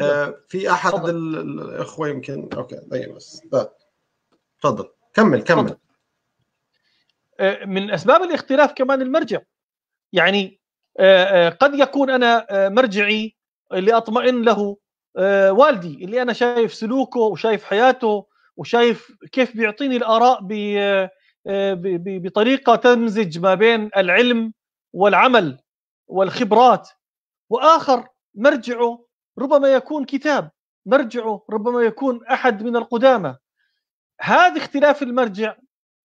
آه في احد فضل. الاخوه يمكن اوكي طيب بس تفضل كمل كمل فضل. آه، من اسباب الاختلاف كمان المرجع يعني آه، آه، قد يكون انا مرجعي اللي اطمئن له والدي اللي انا شايف سلوكه وشايف حياته وشايف كيف بيعطيني الاراء آه، بطريقه تمزج ما بين العلم والعمل والخبرات واخر مرجعه ربما يكون كتاب مرجعه ربما يكون احد من القدامى هذا اختلاف المرجع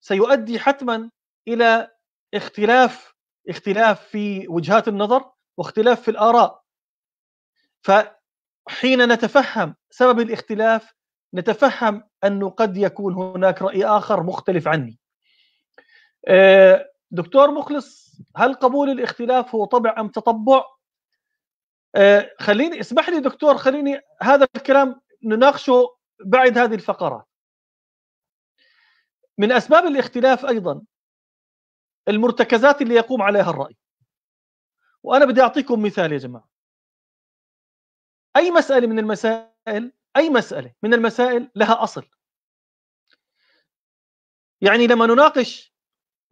سيؤدي حتما الى اختلاف اختلاف في وجهات النظر واختلاف في الاراء فحين نتفهم سبب الاختلاف نتفهم انه قد يكون هناك راي اخر مختلف عني. آه، دكتور مخلص هل قبول الاختلاف هو طبع ام تطبع؟ آه، خليني اسمح لي دكتور خليني هذا الكلام نناقشه بعد هذه الفقرات. من اسباب الاختلاف ايضا المرتكزات اللي يقوم عليها الراي. وانا بدي اعطيكم مثال يا جماعه. اي مساله من المسائل أي مسألة من المسائل لها أصل يعني لما نناقش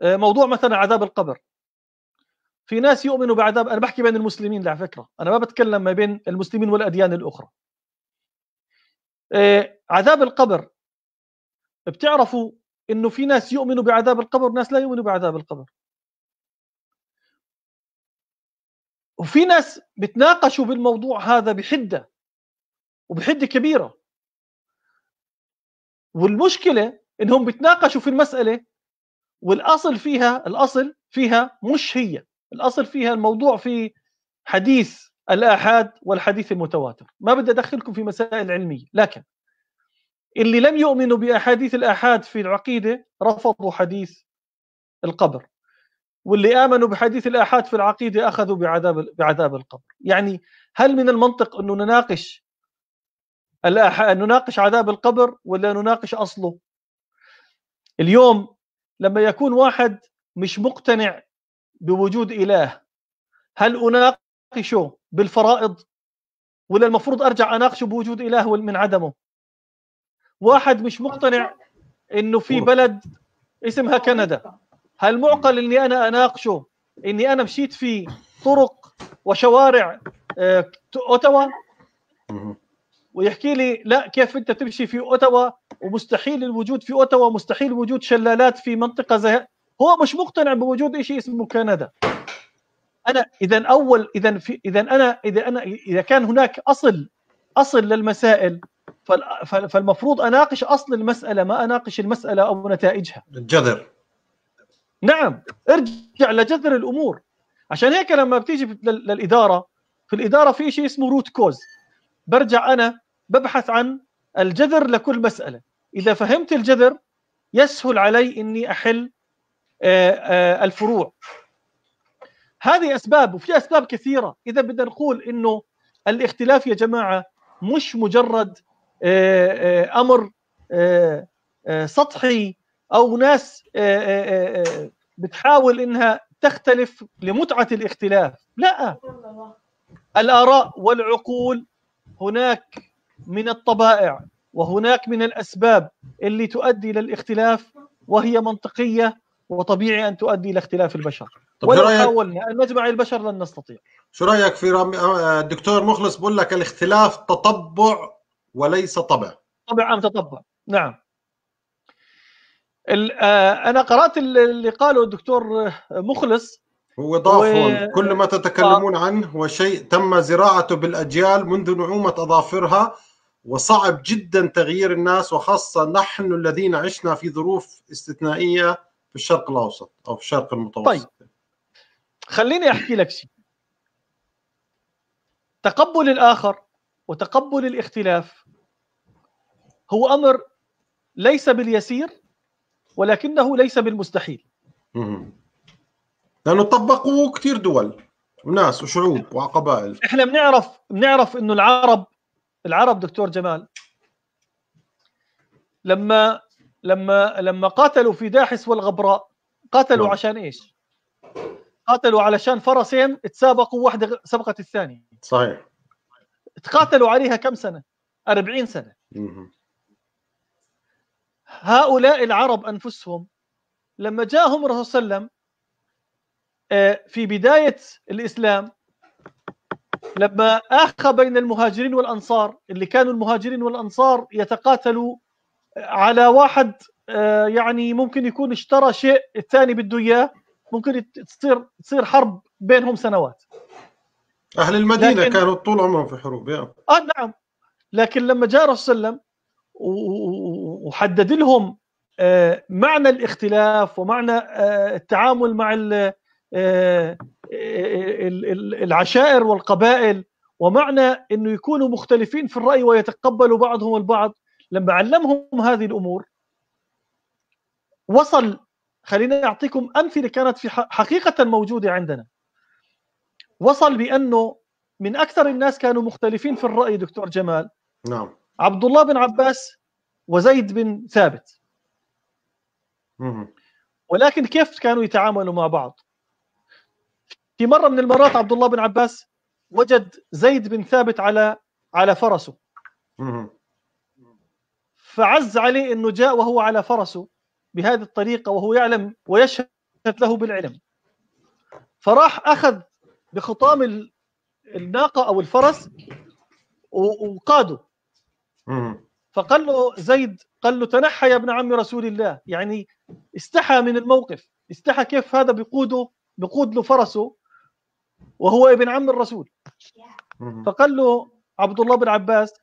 آه، موضوع مثلا عذاب القبر في ناس يؤمنوا بعذاب أنا بحكي بين المسلمين على فكرة أنا ما بتكلم ما بين المسلمين والأديان الأخرى آه، عذاب القبر بتعرفوا انه في ناس يؤمنوا بعذاب القبر ناس لا يؤمنوا بعذاب القبر وفي ناس بتناقشوا بالموضوع هذا بحده وبحده كبيره والمشكله انهم بيتناقشوا في المساله والاصل فيها الاصل فيها مش هي الاصل فيها الموضوع في حديث الاحاد والحديث المتواتر ما بدي ادخلكم في مسائل علميه لكن اللي لم يؤمنوا باحاديث الاحاد في العقيده رفضوا حديث القبر واللي امنوا بحديث الاحاد في العقيده اخذوا بعذاب بعذاب القبر يعني هل من المنطق انه نناقش نناقش عذاب القبر ولا نناقش اصله اليوم لما يكون واحد مش مقتنع بوجود اله هل اناقشه بالفرائض ولا المفروض ارجع اناقشه بوجود اله من عدمه واحد مش مقتنع انه في بلد اسمها كندا هل معقل اني انا اناقشه اني انا مشيت في طرق وشوارع آه، اوتاوا ويحكي لي لا كيف انت تمشي في اوتاوا ومستحيل الوجود في اوتاوا مستحيل وجود شلالات في منطقه زي هو مش مقتنع بوجود شيء اسمه كندا انا اذا اول اذا اذا انا اذا انا اذا كان هناك اصل اصل للمسائل فالمفروض اناقش اصل المساله ما اناقش المساله او نتائجها الجذر نعم ارجع لجذر الامور عشان هيك لما بتيجي للاداره في الاداره في شيء اسمه روت كوز برجع انا ببحث عن الجذر لكل مساله اذا فهمت الجذر يسهل علي اني احل آه، آه، الفروع هذه اسباب وفي اسباب كثيره اذا بدنا نقول انه الاختلاف يا جماعه مش مجرد آه، امر سطحي او ناس بتحاول انها تختلف لمتعه الاختلاف لا الاراء والعقول هناك من الطبائع وهناك من الاسباب اللي تؤدي للاختلاف وهي منطقيه وطبيعي ان تؤدي الى اختلاف البشر طب حاولنا ان نجمع البشر لن نستطيع شو رايك في رامي الدكتور آه، مخلص بقول لك الاختلاف تطبع وليس طبع طبع ام تطبع نعم آه، انا قرات اللي قاله الدكتور مخلص هو ضاف و... كل ما تتكلمون عنه هو شيء تم زراعته بالاجيال منذ نعومه اظافرها وصعب جدا تغيير الناس وخاصة نحن الذين عشنا في ظروف استثنائية في الشرق الأوسط أو في الشرق المتوسط طيب خليني أحكي لك شيء تقبل الآخر وتقبل الاختلاف هو أمر ليس باليسير ولكنه ليس بالمستحيل لأنه طبقوه كثير دول وناس وشعوب وقبائل احنا بنعرف بنعرف انه العرب العرب دكتور جمال لما لما لما قاتلوا في داحس والغبراء قاتلوا نعم. عشان ايش؟ قاتلوا علشان فرسين تسابقوا واحده سبقت الثانيه صحيح تقاتلوا عليها كم سنه؟ 40 سنه مه. هؤلاء العرب انفسهم لما جاءهم الرسول صلى الله عليه وسلم آه، في بدايه الاسلام لما اخى بين المهاجرين والانصار اللي كانوا المهاجرين والانصار يتقاتلوا على واحد آه، يعني ممكن يكون اشترى شيء الثاني بده اياه ممكن تصير تصير حرب بينهم سنوات اهل المدينه لكن... كانوا طول عمرهم في حروب يعني. اه نعم لكن لما جاء رسول الله وحدد لهم آه، معنى الاختلاف ومعنى آه، التعامل مع العشائر والقبائل ومعنى انه يكونوا مختلفين في الراي ويتقبلوا بعضهم البعض لما علمهم هذه الامور وصل خلينا اعطيكم امثله كانت في حقيقه موجوده عندنا وصل بانه من اكثر الناس كانوا مختلفين في الراي دكتور جمال نعم عبد الله بن عباس وزيد بن ثابت مم. ولكن كيف كانوا يتعاملوا مع بعض في مره من المرات عبد الله بن عباس وجد زيد بن ثابت على على فرسه فعز عليه انه جاء وهو على فرسه بهذه الطريقه وهو يعلم ويشهد له بالعلم فراح اخذ بخطام الناقه او الفرس وقاده فقال له زيد قال له تنحى يا ابن عم رسول الله يعني استحى من الموقف استحى كيف هذا بقوده بقود له فرسه وهو ابن عم الرسول فقال له عبد الله بن عباس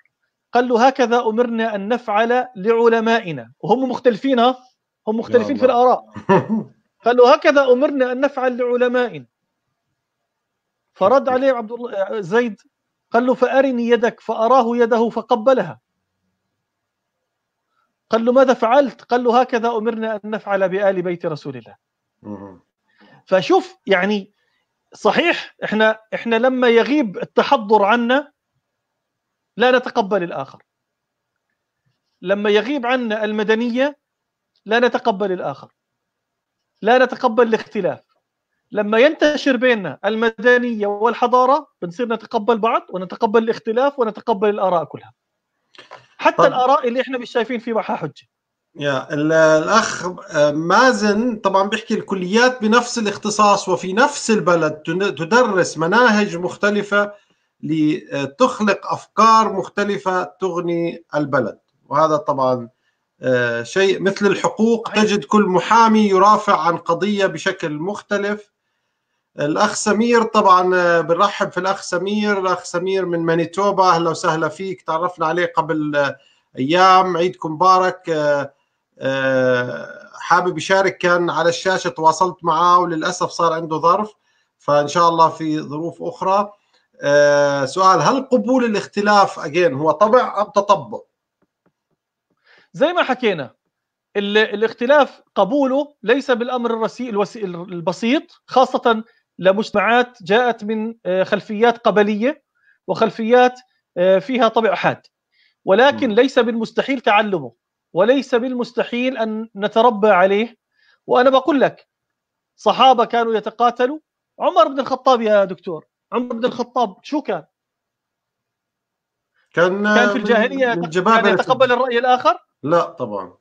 قال له هكذا امرنا ان نفعل لعلمائنا وهم مختلفين ها هم مختلفين في الاراء قال له هكذا امرنا ان نفعل لعلمائنا فرد عليه عبد الله زيد قال له فارني يدك فاراه يده فقبلها قال له ماذا فعلت؟ قال له هكذا امرنا ان نفعل بال بيت رسول الله. فشوف يعني صحيح احنا احنا لما يغيب التحضر عنا لا نتقبل الاخر لما يغيب عنا المدنيه لا نتقبل الاخر لا نتقبل الاختلاف لما ينتشر بيننا المدنيه والحضاره بنصير نتقبل بعض ونتقبل الاختلاف ونتقبل الاراء كلها حتى طب. الاراء اللي احنا مش شايفين في معها حجه يا الاخ آه، مازن طبعا بيحكي الكليات بنفس الاختصاص وفي نفس البلد تدرس مناهج مختلفه لتخلق افكار مختلفه تغني البلد وهذا طبعا آه، شيء مثل الحقوق تجد كل محامي يرافع عن قضيه بشكل مختلف الاخ سمير طبعا آه، بنرحب في الاخ سمير الاخ سمير من مانيتوبا اهلا وسهلا فيك تعرفنا عليه قبل ايام عيدكم مبارك آه، حابب يشارك كان على الشاشه تواصلت معاه وللاسف صار عنده ظرف فان شاء الله في ظروف اخرى آه، سؤال هل قبول الاختلاف اجين هو طبع ام تطبع؟ زي ما حكينا الاختلاف قبوله ليس بالامر البسيط خاصه لمجتمعات جاءت من آه، خلفيات قبليه وخلفيات فيها طبع حاد ولكن ليس بالمستحيل تعلمه وليس بالمستحيل ان نتربى عليه وانا بقول لك صحابه كانوا يتقاتلوا عمر بن الخطاب يا دكتور عمر بن الخطاب شو كان؟ كان كان في الجاهليه كان يتقبل الراي الاخر؟ لا طبعا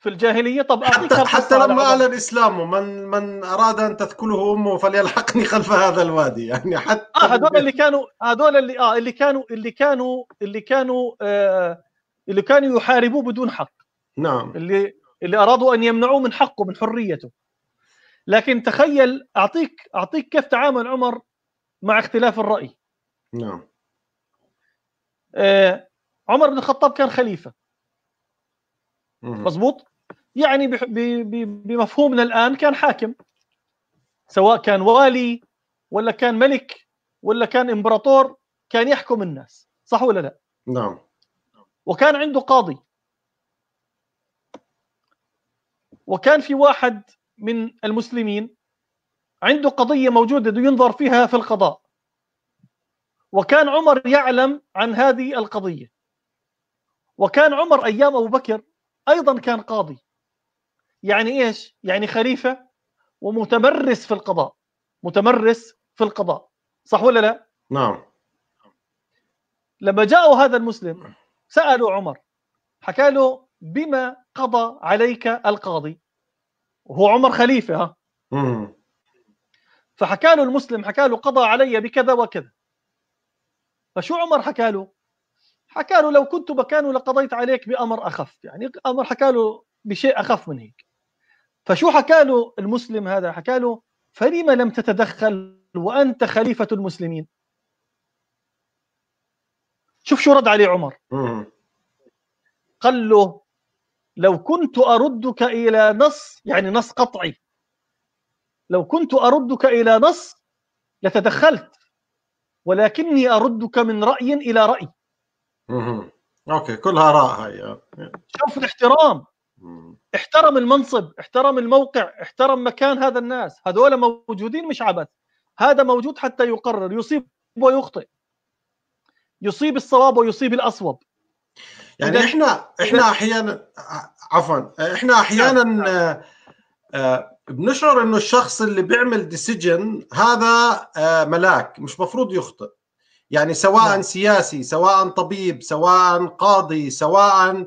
في الجاهليه طب حتى, حتى لما اعلن اسلامه من من اراد ان تثكله امه فليلحقني خلف هذا الوادي يعني حتى آه هذول اللي كانوا هذول اللي اه اللي كانوا اللي كانوا اللي كانوا آه اللي كانوا يحاربوه بدون حق نعم اللي اللي ارادوا ان يمنعوه من حقه من حريته لكن تخيل اعطيك اعطيك كيف تعامل عمر مع اختلاف الراي نعم آه عمر بن الخطاب كان خليفه مضبوط يعني بمفهومنا الان كان حاكم سواء كان والي ولا كان ملك ولا كان امبراطور كان يحكم الناس صح ولا لا نعم وكان عنده قاضي وكان في واحد من المسلمين عنده قضية موجودة ينظر فيها في القضاء وكان عمر يعلم عن هذه القضية وكان عمر أيام أبو بكر أيضا كان قاضي يعني إيش؟ يعني خليفة ومتمرس في القضاء متمرس في القضاء صح ولا لا؟ نعم لما جاءوا هذا المسلم سألوا عمر حكى له بما قضى عليك القاضي وهو عمر خليفة ها فحكى له المسلم حكى له قضى علي بكذا وكذا فشو عمر حكى له حكى له لو كنت مكانه لقضيت عليك بأمر أخف يعني أمر حكى له بشيء أخف من هيك فشو حكى له المسلم هذا حكى له فلما لم تتدخل وأنت خليفة المسلمين شوف شو رد عليه عمر قال له لو كنت أردك إلى نص يعني نص قطعي لو كنت أردك إلى نص لتدخلت ولكني أردك من رأي إلى رأي أوكي كلها آراء هي شوف الاحترام احترم المنصب احترم الموقع احترم مكان هذا الناس هذول موجودين مش عبث هذا موجود حتى يقرر يصيب ويخطئ يصيب الصواب ويصيب الاصوب يعني احنا احنا احيانا عفوا احنا احيانا آه، آه، بنشعر انه الشخص اللي بيعمل ديسيجن هذا آه، ملاك مش مفروض يخطئ يعني سواء لا. نعم. سياسي سواء طبيب سواء قاضي سواء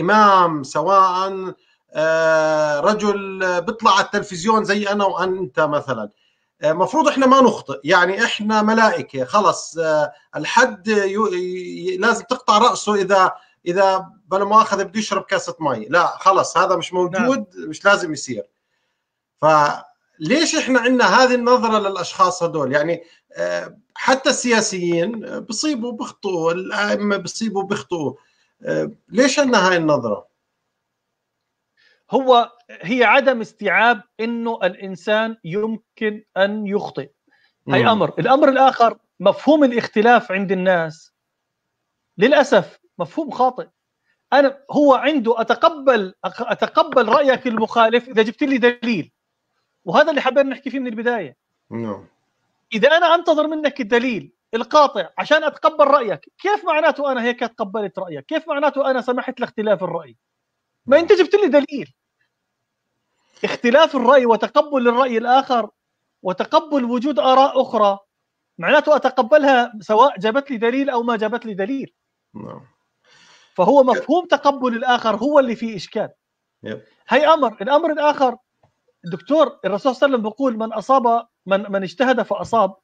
امام سواء رجل بيطلع على التلفزيون زي انا وانت مثلا آه، مفروض احنا ما نخطئ يعني احنا ملائكه خلص آه، الحد لازم تقطع راسه اذا اذا بلا مؤاخذه بده يشرب كاسه مي لا خلص هذا مش موجود نعم. مش لازم يصير فليش احنا عندنا هذه النظره للاشخاص هدول يعني آه، حتى السياسيين بصيبوا بخطوا الائمه بصيبوا بخطوا ليش عندنا هاي النظره هو هي عدم استيعاب انه الانسان يمكن ان يخطئ هي امر الامر الاخر مفهوم الاختلاف عند الناس للاسف مفهوم خاطئ انا هو عنده اتقبل اتقبل رايك المخالف اذا جبت لي دليل وهذا اللي حابين نحكي فيه من البدايه نعم اذا انا انتظر منك الدليل القاطع عشان اتقبل رايك كيف معناته انا هيك تقبلت رايك كيف معناته انا سمحت لاختلاف الراي ما انت جبت لي دليل اختلاف الراي وتقبل الراي الاخر وتقبل وجود اراء اخرى معناته اتقبلها سواء جابت لي دليل او ما جابت لي دليل نعم فهو مفهوم تقبل الاخر هو اللي فيه اشكال هي امر الامر الاخر دكتور الرسول صلى الله عليه وسلم بيقول من اصاب من من اجتهد فاصاب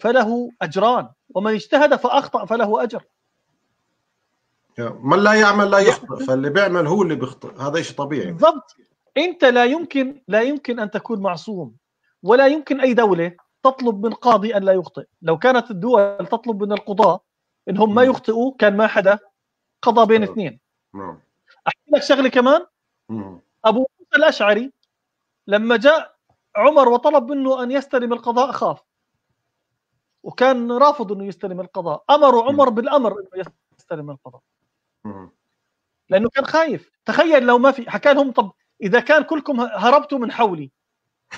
فله اجران ومن اجتهد فاخطا فله اجر من لا يعمل لا يخطئ فاللي بيعمل هو اللي بيخطئ هذا شيء طبيعي بالضبط انت لا يمكن لا يمكن ان تكون معصوم ولا يمكن اي دوله تطلب من قاضي ان لا يخطئ لو كانت الدول تطلب من القضاه انهم ما يخطئوا كان ما حدا قضى بين اثنين نعم احكي لك شغله كمان ابو موسى الاشعري لما جاء عمر وطلب منه ان يستلم القضاء خاف وكان رافض انه يستلم القضاء امر عمر بالامر انه يستلم القضاء لانه كان خايف تخيل لو ما في حكى لهم طب اذا كان كلكم هربتوا من حولي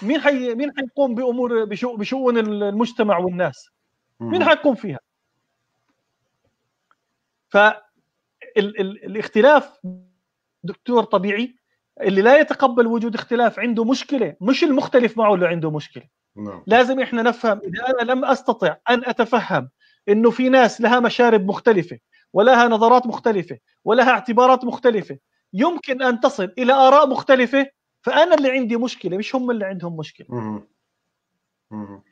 مين حي مين حيقوم بامور بشؤون المجتمع والناس مين حيقوم فيها ف الاختلاف دكتور طبيعي اللي لا يتقبل وجود اختلاف عنده مشكله مش المختلف معه اللي عنده مشكله نعم. لازم احنا نفهم اذا انا لم استطع ان اتفهم انه في ناس لها مشارب مختلفه ولها نظرات مختلفه ولها اعتبارات مختلفه يمكن ان تصل الى اراء مختلفه فانا اللي عندي مشكله مش هم اللي عندهم مشكله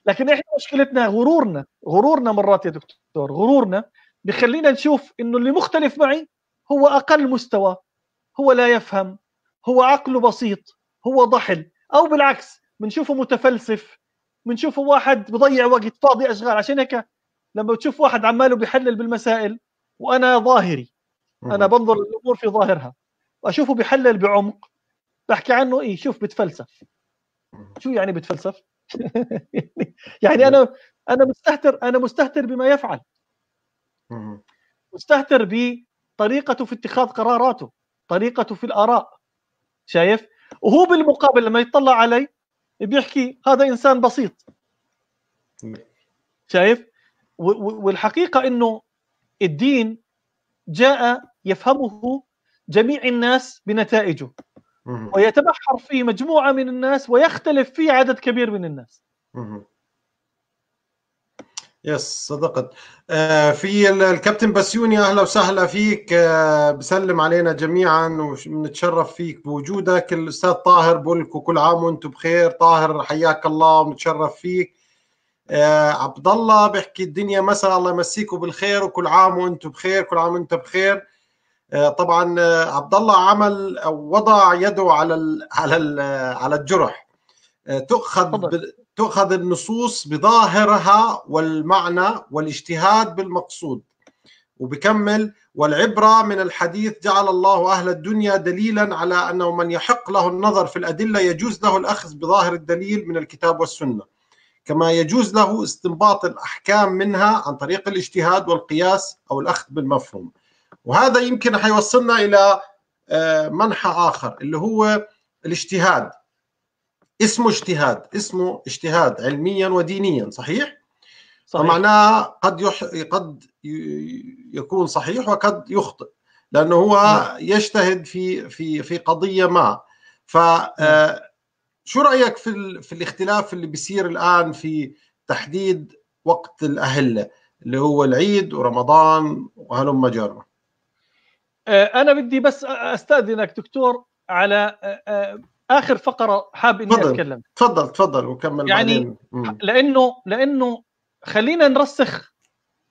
لكن احنا مشكلتنا غرورنا غرورنا مرات يا دكتور غرورنا بخلينا نشوف انه اللي مختلف معي هو اقل مستوى هو لا يفهم هو عقله بسيط هو ضحل او بالعكس بنشوفه متفلسف بنشوفه واحد بضيع وقت فاضي اشغال عشان هيك لما بتشوف واحد عماله بيحلل بالمسائل وانا ظاهري انا بنظر للامور في ظاهرها واشوفه بحلل بعمق بحكي عنه ايه شوف بتفلسف شو يعني بتفلسف يعني انا انا مستهتر انا مستهتر بما يفعل مستهتر بطريقته في اتخاذ قراراته طريقته في الاراء شايف وهو بالمقابل لما يطلع علي بيحكي هذا انسان بسيط شايف والحقيقه انه الدين جاء يفهمه جميع الناس بنتائجه ويتبحر فيه مجموعه من الناس ويختلف فيه عدد كبير من الناس يس صدقت آه، في الكابتن بسيوني اهلا وسهلا فيك آه، بسلم علينا جميعا ونتشرف فيك بوجودك الاستاذ طاهر بولك وكل عام وانتم بخير طاهر حياك الله ونتشرف فيك آه، عبد الله بحكي الدنيا مساء الله يمسيكم بالخير وكل عام وانتم بخير كل عام وانت بخير آه، طبعا آه، عبد الله عمل او وضع يده على الـ على الـ على الجرح آه، تؤخذ تؤخذ النصوص بظاهرها والمعنى والاجتهاد بالمقصود وبكمل والعبرة من الحديث جعل الله أهل الدنيا دليلا على أنه من يحق له النظر في الأدلة يجوز له الأخذ بظاهر الدليل من الكتاب والسنة كما يجوز له استنباط الأحكام منها عن طريق الاجتهاد والقياس أو الأخذ بالمفهوم وهذا يمكن حيوصلنا الى آه، منحى اخر اللي هو الاجتهاد اسمه اجتهاد اسمه اجتهاد علميا ودينيا صحيح؟ صحيح. فمعناه قد يح... قد يكون صحيح وقد يخطئ لانه هو نعم. يجتهد في في في قضيه ما ف آه، نعم. شو رايك في ال... في الاختلاف اللي بيصير الان في تحديد وقت الاهله اللي هو العيد ورمضان وهلم جاره آه، انا بدي بس استاذنك دكتور على آه، آه، اخر فقره حاب اني فضل. اتكلم تفضل تفضل وكمل يعني لانه لانه خلينا نرسخ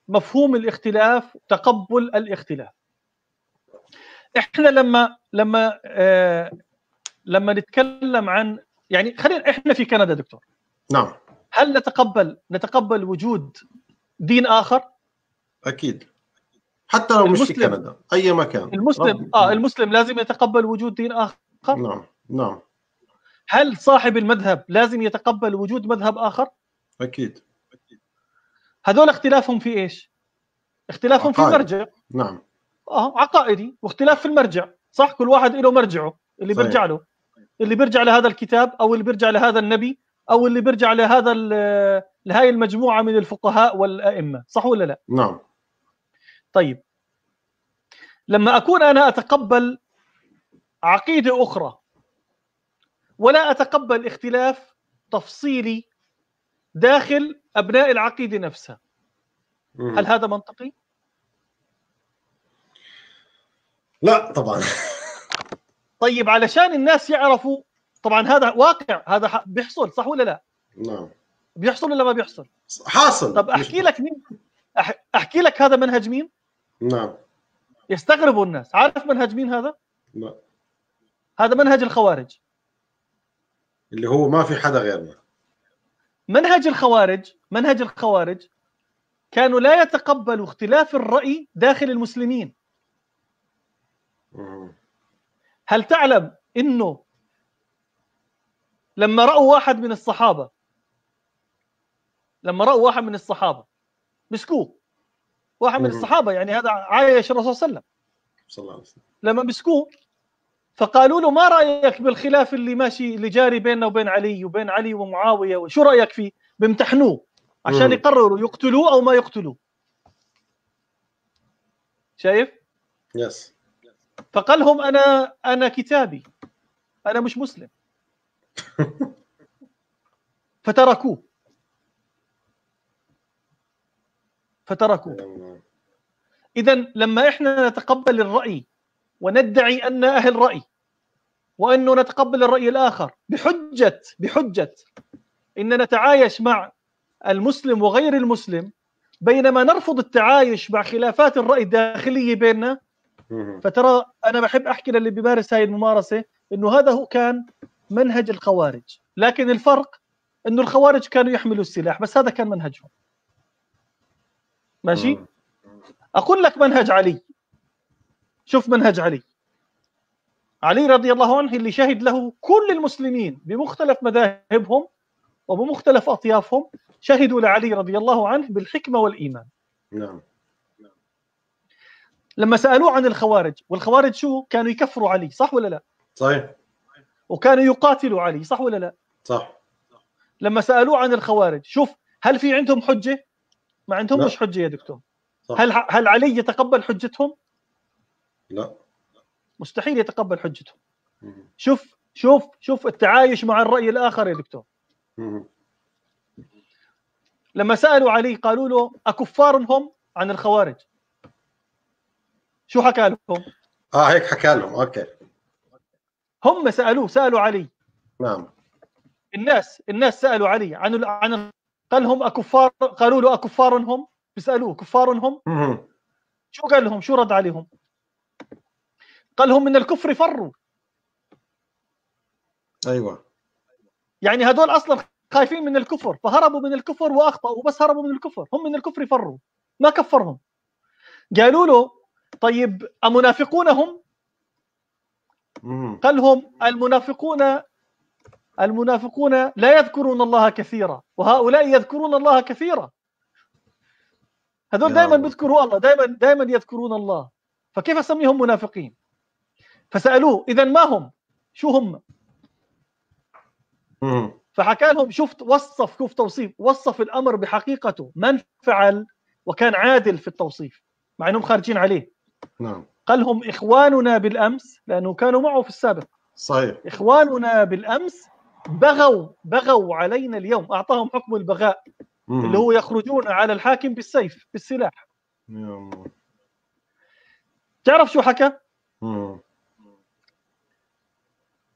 مفهوم الاختلاف تقبل الاختلاف احنا لما لما آه لما نتكلم عن يعني خلينا احنا في كندا دكتور نعم هل نتقبل نتقبل وجود دين اخر اكيد حتى لو مش في كندا اي مكان المسلم نعم. اه المسلم لازم يتقبل وجود دين اخر نعم نعم هل صاحب المذهب لازم يتقبل وجود مذهب اخر اكيد اكيد هذول اختلافهم في ايش اختلافهم عقائد. في المرجع نعم اه عقائدي واختلاف في المرجع صح كل واحد له مرجعه اللي صحيح. بيرجع له اللي بيرجع لهذا الكتاب او اللي بيرجع لهذا النبي او اللي بيرجع لهذا لهي المجموعه من الفقهاء والائمه صح ولا لا نعم طيب لما اكون انا اتقبل عقيده اخرى ولا اتقبل اختلاف تفصيلي داخل ابناء العقيده نفسها هل هذا منطقي؟ لا طبعا طيب علشان الناس يعرفوا طبعا هذا واقع هذا بيحصل صح ولا لا؟ نعم بيحصل ولا ما بيحصل؟ حاصل طب احكي لك مين احكي لك هذا منهج مين؟ نعم يستغربوا الناس عارف منهج مين هذا؟ لا هذا منهج الخوارج اللي هو ما في حدا غيرنا منهج الخوارج منهج الخوارج كانوا لا يتقبلوا اختلاف الرأي داخل المسلمين هل تعلم انه لما راوا واحد من الصحابه لما راوا واحد من الصحابه مسكوه واحد من الصحابه يعني هذا عايش الرسول صلى الله عليه وسلم صلى الله عليه وسلم لما مسكوه فقالوا له ما رايك بالخلاف اللي ماشي اللي جاري بيننا وبين علي وبين علي ومعاويه وشو رايك فيه؟ بيمتحنوه عشان يقرروا يقتلوه او ما يقتلوه. شايف؟ يس فقال لهم انا انا كتابي انا مش مسلم فتركوه فتركوا اذا لما احنا نتقبل الراي وندعي ان اهل راي وانه نتقبل الراي الاخر بحجه بحجه ان نتعايش مع المسلم وغير المسلم بينما نرفض التعايش مع خلافات الراي الداخليه بيننا فترى انا بحب احكي للي بيمارس هاي الممارسه انه هذا هو كان منهج الخوارج لكن الفرق انه الخوارج كانوا يحملوا السلاح بس هذا كان منهجهم ماشي اقول لك منهج علي شوف منهج علي علي رضي الله عنه اللي شهد له كل المسلمين بمختلف مذاهبهم وبمختلف اطيافهم شهدوا لعلي رضي الله عنه بالحكمه والايمان نعم لما سالوه عن الخوارج والخوارج شو كانوا يكفروا علي صح ولا لا صحيح وكانوا يقاتلوا علي صح ولا لا صح لما سالوه عن الخوارج شوف هل في عندهم حجه ما عندهمش حجه يا دكتور صح. هل هل علي يتقبل حجتهم؟ لا مستحيل يتقبل حجتهم شوف شوف شوف التعايش مع الراي الاخر يا دكتور لما سالوا علي قالوا له اكفار هم عن الخوارج شو حكى لهم؟ اه هيك حكى لهم اوكي هم سالوه سالوا علي نعم الناس الناس سالوا علي عن عن قال لهم أكفار قالوا له أكفار هم بيسألوه كفار هم شو قال لهم شو رد عليهم قال لهم من الكفر فروا أيوة يعني هذول أصلا خايفين من الكفر فهربوا من الكفر وأخطأوا بس هربوا من الكفر هم من الكفر فروا ما كفرهم قالوا له طيب أمنافقون هم قال لهم المنافقون المنافقون لا يذكرون الله كثيرا وهؤلاء يذكرون الله كثيرا هذول دائما بيذكروا الله دائما دائما يذكرون الله فكيف اسميهم منافقين فسالوه اذا ما هم شو هم فحكى لهم شفت وصف كيف توصيف وصف الامر بحقيقته من فعل وكان عادل في التوصيف مع انهم خارجين عليه نعم قال هم اخواننا بالامس لانه كانوا معه في السابق صحيح اخواننا بالامس بغوا بغوا علينا اليوم اعطاهم حكم البغاء مم. اللي هو يخرجون على الحاكم بالسيف بالسلاح يا الله تعرف شو حكى؟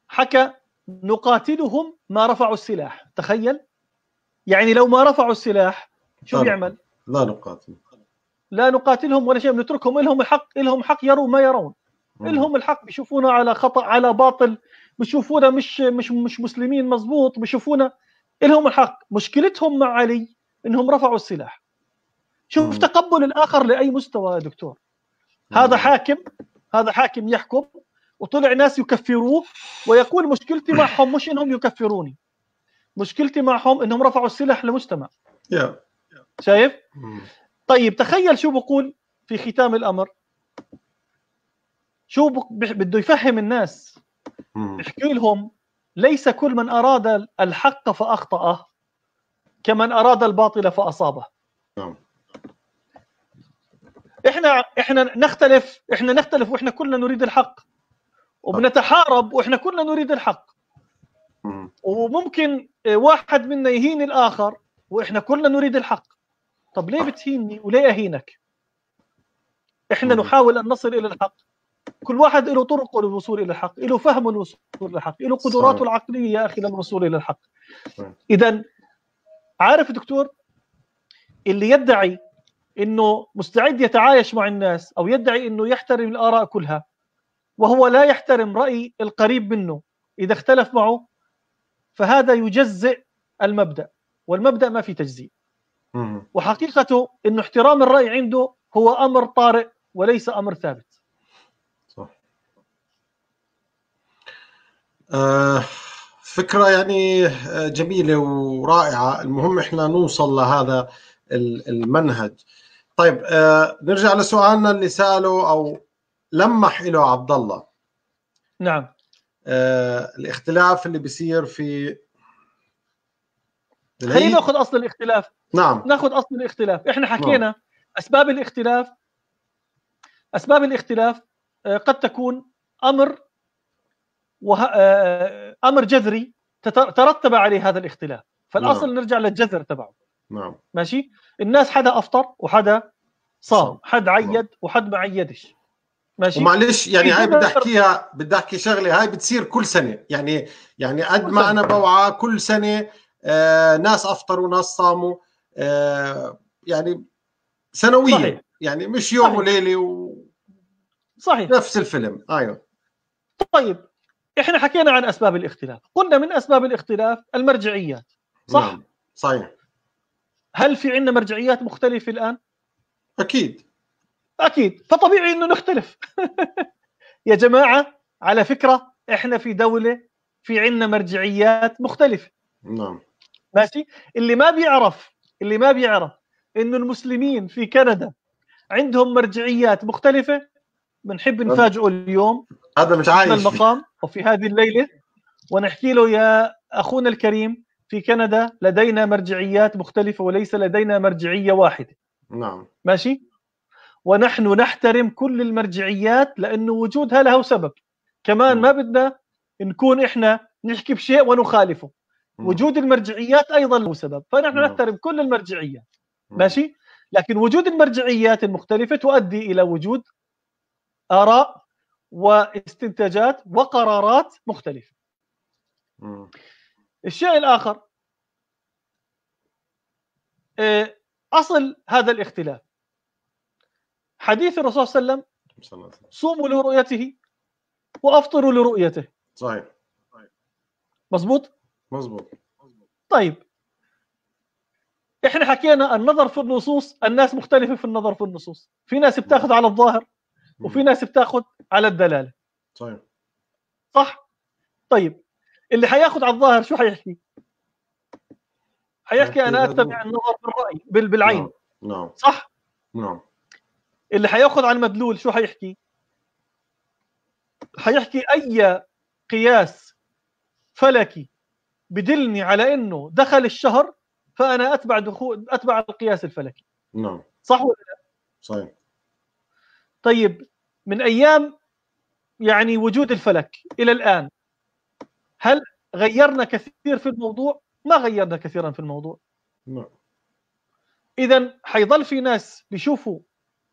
حكى نقاتلهم ما رفعوا السلاح تخيل يعني لو ما رفعوا السلاح شو لا يعمل؟ لا نقاتل لا نقاتلهم ولا شيء بنتركهم لهم الحق لهم حق يروا ما يرون لهم الحق يشوفونا على خطا على باطل بشوفونا مش مش مش مسلمين مزبوط بشوفونا لهم الحق مشكلتهم مع علي انهم رفعوا السلاح شوف تقبل الاخر لاي مستوى يا دكتور هذا حاكم هذا حاكم يحكم وطلع ناس يكفروه ويقول مشكلتي معهم مش انهم يكفروني مشكلتي معهم انهم رفعوا السلاح لمجتمع yeah. شايف طيب تخيل شو بقول في ختام الامر شو بده يفهم الناس احكي لهم ليس كل من اراد الحق فاخطاه كمن اراد الباطل فاصابه نعم. احنا احنا نختلف احنا نختلف واحنا كلنا نريد الحق وبنتحارب واحنا كلنا نريد الحق وممكن واحد منا يهين الاخر واحنا كلنا نريد الحق طب ليه بتهيني وليه اهينك احنا نحاول ان نصل الى الحق كل واحد له طرقه للوصول الى الحق، له فهمه للوصول الى الحق، له قدراته صحيح. العقليه يا اخي للوصول الى الحق. اذا عارف دكتور اللي يدعي انه مستعد يتعايش مع الناس او يدعي انه يحترم الاراء كلها وهو لا يحترم راي القريب منه اذا اختلف معه فهذا يجزئ المبدا والمبدا ما في تجزئ وحقيقته انه احترام الراي عنده هو امر طارئ وليس امر ثابت آه، فكرة يعني آه، جميلة ورائعة المهم إحنا نوصل لهذا المنهج طيب آه، نرجع لسؤالنا اللي سأله أو لمح له عبد الله نعم الاختلاف اللي بيصير في خلينا ناخذ اصل الاختلاف نعم ناخذ اصل الاختلاف احنا حكينا نعم. اسباب الاختلاف اسباب الاختلاف قد تكون امر آه، آه، امر جذري ترتب عليه هذا الاختلاف فالاصل نعم. نرجع للجذر تبعه نعم ماشي الناس حدا افطر وحدا صام حد عيد نعم. وحد ما عيدش ماشي ومعلش يعني هاي بدي احكيها بدي احكي شغله هاي بتصير كل سنه يعني يعني قد ما انا بوعى كل سنه آه ناس افطروا ناس صاموا آه يعني سنويا صحيح. يعني مش يوم وليله و... صحيح نفس الفيلم ايوه طيب احنا حكينا عن اسباب الاختلاف قلنا من اسباب الاختلاف المرجعيات صح نعم. صحيح هل في عندنا مرجعيات مختلفه الان اكيد اكيد فطبيعي انه نختلف يا جماعه على فكره احنا في دوله في عندنا مرجعيات مختلفه نعم ماشي اللي ما بيعرف اللي ما بيعرف انه المسلمين في كندا عندهم مرجعيات مختلفه بنحب نعم. نفاجئه اليوم هذا مش عايش المقام وفي هذه الليله ونحكي له يا اخونا الكريم في كندا لدينا مرجعيات مختلفه وليس لدينا مرجعيه واحده نعم ماشي ونحن نحترم كل المرجعيات لانه وجودها له سبب كمان ما نعم. بدنا نكون احنا نحكي بشيء ونخالفه نعم. وجود المرجعيات ايضا له سبب فنحن نعم. نحترم كل المرجعيات ماشي لكن وجود المرجعيات المختلفه تؤدي الى وجود اراء واستنتاجات وقرارات مختلفه الشيء الاخر إيه، اصل هذا الاختلاف حديث الرسول صلى الله عليه وسلم صوموا لرؤيته وافطروا لرؤيته صحيح مزبوط مزبوط طيب احنا حكينا النظر في النصوص الناس مختلفه في النظر في النصوص في ناس بتاخذ على الظاهر وفي ناس بتاخذ على الدلاله طيب صح طيب اللي حياخذ على الظاهر شو حيحكي؟ حيحكي انا اتبع النظر بالراي بالعين نعم،, نعم صح؟ نعم اللي حياخذ على المدلول شو حيحكي؟ حيحكي اي قياس فلكي بدلني على انه دخل الشهر فانا اتبع دخول اتبع القياس الفلكي نعم صح ولا لا؟ صحيح طيب من ايام يعني وجود الفلك الى الان هل غيرنا كثير في الموضوع؟ ما غيرنا كثيرا في الموضوع. نعم. اذا حيظل في ناس بيشوفوا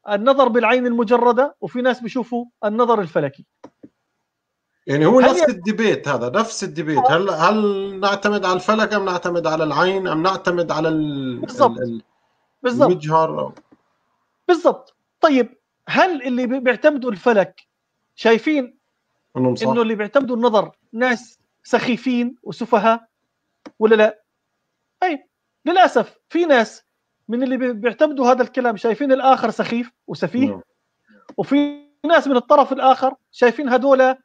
النظر بالعين المجرده وفي ناس بيشوفوا النظر الفلكي. يعني هو نفس الديبيت هذا نفس الديبيت آه. هل هل نعتمد على الفلك ام نعتمد على العين ام نعتمد على ال... بالضبط ال... المجهر أو... بالضبط طيب هل اللي بيعتمدوا الفلك شايفين انه انه اللي بيعتمدوا النظر ناس سخيفين وسفهاء ولا لا؟ اي للاسف في ناس من اللي بيعتمدوا هذا الكلام شايفين الاخر سخيف وسفيه نعم. وفي ناس من الطرف الاخر شايفين هذول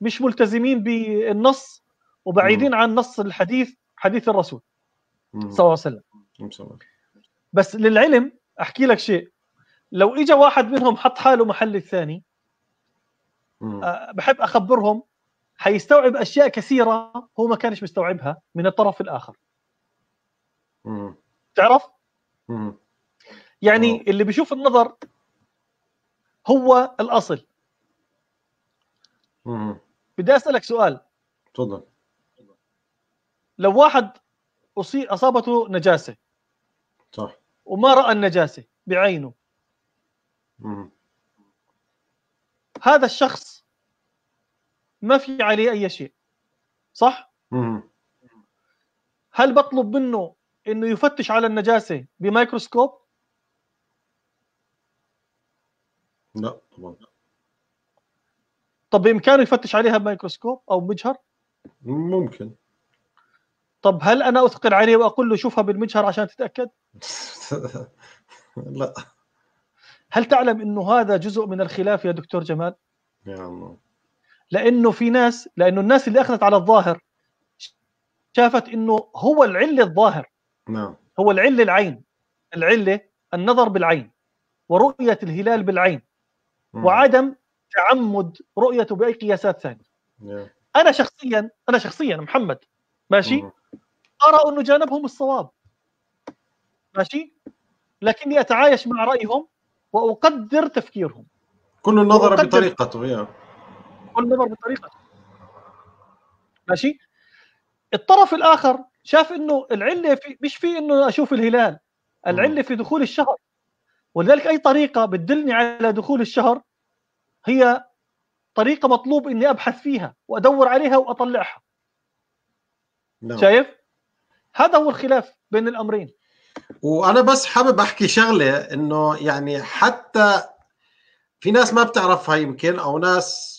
مش ملتزمين بالنص وبعيدين نعم. عن نص الحديث حديث الرسول نعم. صلى الله عليه وسلم بس للعلم احكي لك شيء لو اجى واحد منهم حط حاله محل الثاني آه، بحب اخبرهم حيستوعب اشياء كثيره هو ما كانش مستوعبها من الطرف الاخر تعرف يعني اللي بيشوف النظر هو الاصل بدي اسالك سؤال تفضل لو واحد اصيب اصابته نجاسه صح وما راى النجاسه بعينه هذا الشخص ما في عليه اي شيء صح؟ هل بطلب منه انه يفتش على النجاسه بميكروسكوب؟ لا طبعا طب بامكانه يفتش عليها بميكروسكوب او بمجهر؟ ممكن طب هل انا اثقل عليه واقول له شوفها بالمجهر عشان تتاكد؟ لا هل تعلم انه هذا جزء من الخلاف يا دكتور جمال؟ يا الله لانه في ناس لانه الناس اللي اخذت على الظاهر شافت انه هو العله الظاهر نعم هو العله العين العله النظر بالعين ورؤيه الهلال بالعين م. وعدم تعمد رؤيته باي قياسات ثانيه yeah. انا شخصيا انا شخصيا محمد ماشي م. ارى انه جانبهم الصواب ماشي لكني اتعايش مع رايهم واقدر تفكيرهم كل نظر بطريقته يا كل نظر بطريقته ماشي الطرف الاخر شاف انه العله في مش في انه اشوف الهلال العله في دخول الشهر ولذلك اي طريقه بتدلني على دخول الشهر هي طريقه مطلوب اني ابحث فيها وادور عليها واطلعها نعم. شايف هذا هو الخلاف بين الامرين وانا بس حابب احكي شغله انه يعني حتى في ناس ما بتعرفها يمكن او ناس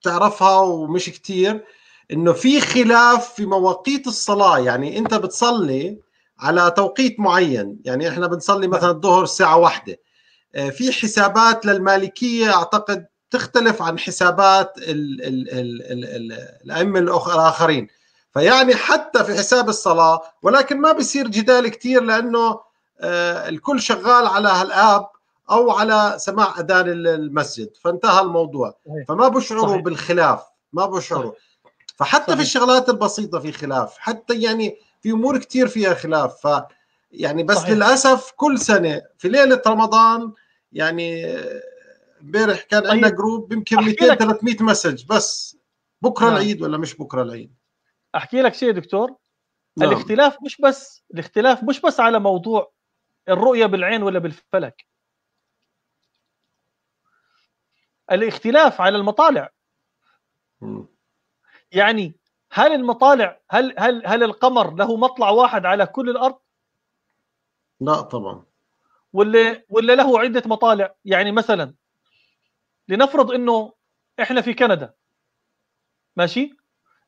بتعرفها ومش كتير انه في خلاف في مواقيت الصلاه يعني انت بتصلي على توقيت معين يعني احنا بنصلي مثلا نعم. الظهر الساعه واحدة آه، في حسابات للمالكيه اعتقد تختلف عن حسابات الائمه الاخرين فيعني حتى في حساب الصلاة ولكن ما بصير جدال كثير لأنه آه، الكل شغال على هالآب أو على سماع أذان المسجد فانتهى الموضوع فما بشعروا صحيح. بالخلاف ما بشعروا فحتى صحيح. في الشغلات البسيطة في خلاف حتى يعني في أمور كثير فيها خلاف ف يعني بس صحيح. للأسف كل سنة في ليلة رمضان يعني آه، امبارح كان عندنا جروب يمكن 200 300 مسج بس بكره نعم. العيد ولا مش بكره العيد احكي لك شيء دكتور نعم. الاختلاف مش بس الاختلاف مش بس على موضوع الرؤيه بالعين ولا بالفلك الاختلاف على المطالع م. يعني هل المطالع هل هل هل القمر له مطلع واحد على كل الارض؟ لا طبعا ولا ولا له عده مطالع يعني مثلا لنفرض انه احنا في كندا ماشي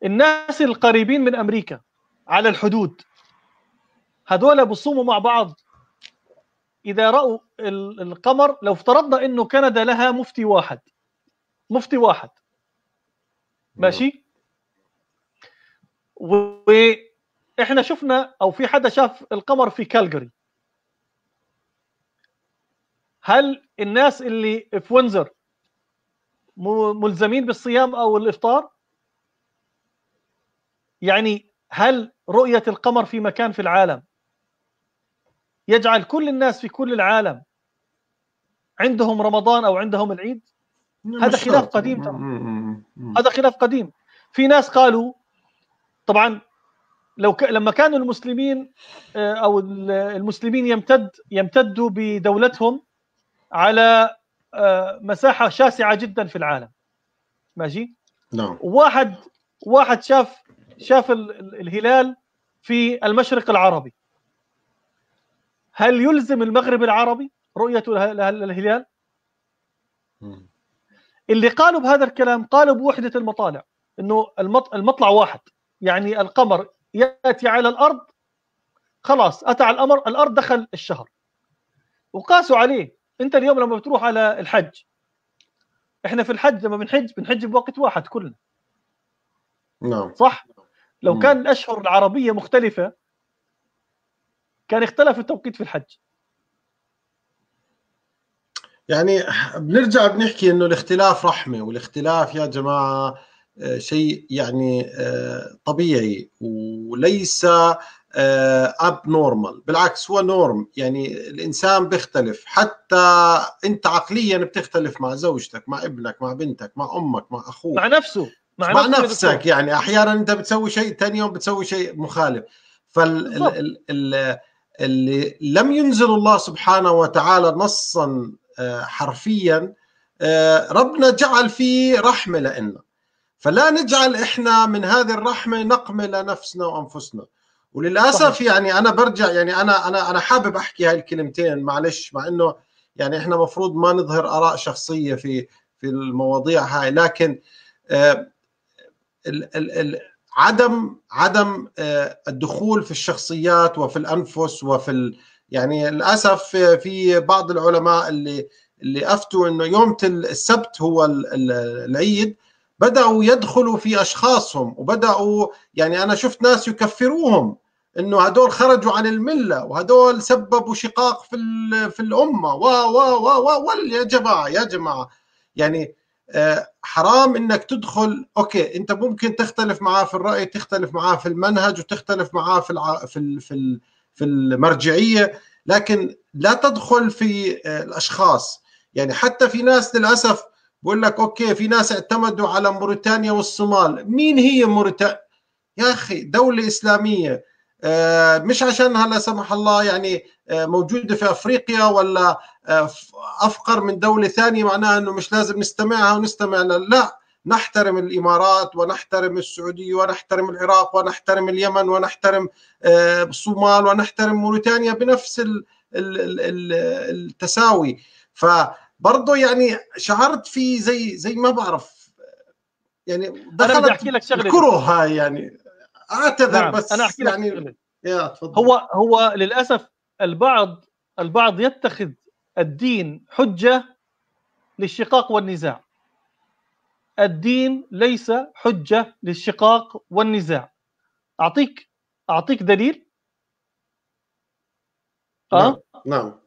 الناس القريبين من امريكا على الحدود هذول بصوموا مع بعض اذا راوا القمر لو افترضنا انه كندا لها مفتي واحد مفتي واحد ماشي واحنا شفنا او في حدا شاف القمر في كالجري هل الناس اللي في وينزر ملزمين بالصيام او الافطار يعني هل رؤية القمر في مكان في العالم يجعل كل الناس في كل العالم عندهم رمضان أو عندهم العيد هذا خلاف قديم طبعا. هذا خلاف قديم في ناس قالوا طبعا لو ك... لما كانوا المسلمين آه، او المسلمين يمتد يمتدوا بدولتهم على آه، مساحه شاسعه جدا في العالم ماشي نعم واحد واحد شاف شاف الهلال في المشرق العربي هل يلزم المغرب العربي رؤية الهلال؟ اللي قالوا بهذا الكلام قالوا بوحدة المطالع انه المطلع واحد يعني القمر ياتي على الارض خلاص اتى على الامر الارض دخل الشهر وقاسوا عليه انت اليوم لما بتروح على الحج احنا في الحج لما بنحج بنحج بوقت واحد كلنا نعم صح لو كان الاشهر العربيه مختلفه كان اختلف التوقيت في الحج يعني بنرجع بنحكي انه الاختلاف رحمه والاختلاف يا جماعه آه، شيء يعني آه، طبيعي وليس آه، اب نورمال بالعكس هو نورم يعني الانسان بيختلف حتى انت عقليا بتختلف مع زوجتك مع ابنك مع بنتك مع امك مع اخوك مع نفسه مع, مع نفسك يعني احيانا انت بتسوي شيء ثاني يوم بتسوي شيء مخالف فال اللي لم ينزل الله سبحانه وتعالى نصا آه، حرفيا آه، ربنا جعل فيه رحمه لنا فلا نجعل احنا من هذه الرحمه نقمه لنفسنا وانفسنا وللاسف يعني انا برجع يعني انا انا انا حابب احكي هاي الكلمتين معلش مع انه يعني احنا مفروض ما نظهر اراء شخصيه في في المواضيع هاي لكن آه، ال ال ال عدم عدم آه، الدخول في الشخصيات وفي الانفس وفي ال يعني للاسف في بعض العلماء اللي اللي افتوا انه يوم السبت هو العيد بداوا يدخلوا في اشخاصهم وبداوا يعني انا شفت ناس يكفروهم انه هدول خرجوا عن المله وهدول سببوا شقاق في في الامه و و و و يا جماعه يا جماعه يعني آه، حرام انك تدخل اوكي انت ممكن تختلف معاه في الراي تختلف معاه في المنهج وتختلف معاه في الع... في ال... في ال... في المرجعيه لكن لا تدخل في آه، الاشخاص يعني حتى في ناس للاسف بقول لك اوكي في ناس اعتمدوا على موريتانيا والصومال مين هي موريتانيا يا اخي دوله اسلاميه آه، مش عشانها لا سمح الله يعني آه، موجوده في افريقيا ولا آه، افقر من دوله ثانيه معناها انه مش لازم نستمعها ونستمع لها لا نحترم الامارات ونحترم السعوديه ونحترم العراق ونحترم اليمن ونحترم آه، الصومال ونحترم موريتانيا بنفس التساوي فبرضه يعني شعرت في زي زي ما بعرف يعني دخلت انا احكي لك شغله كره هاي يعني اعتذر نعم. بس انا احكي لك يعني شغلة. يا تفضل هو هو للاسف البعض البعض يتخذ الدين حجه للشقاق والنزاع الدين ليس حجه للشقاق والنزاع اعطيك اعطيك دليل اه نعم, نعم.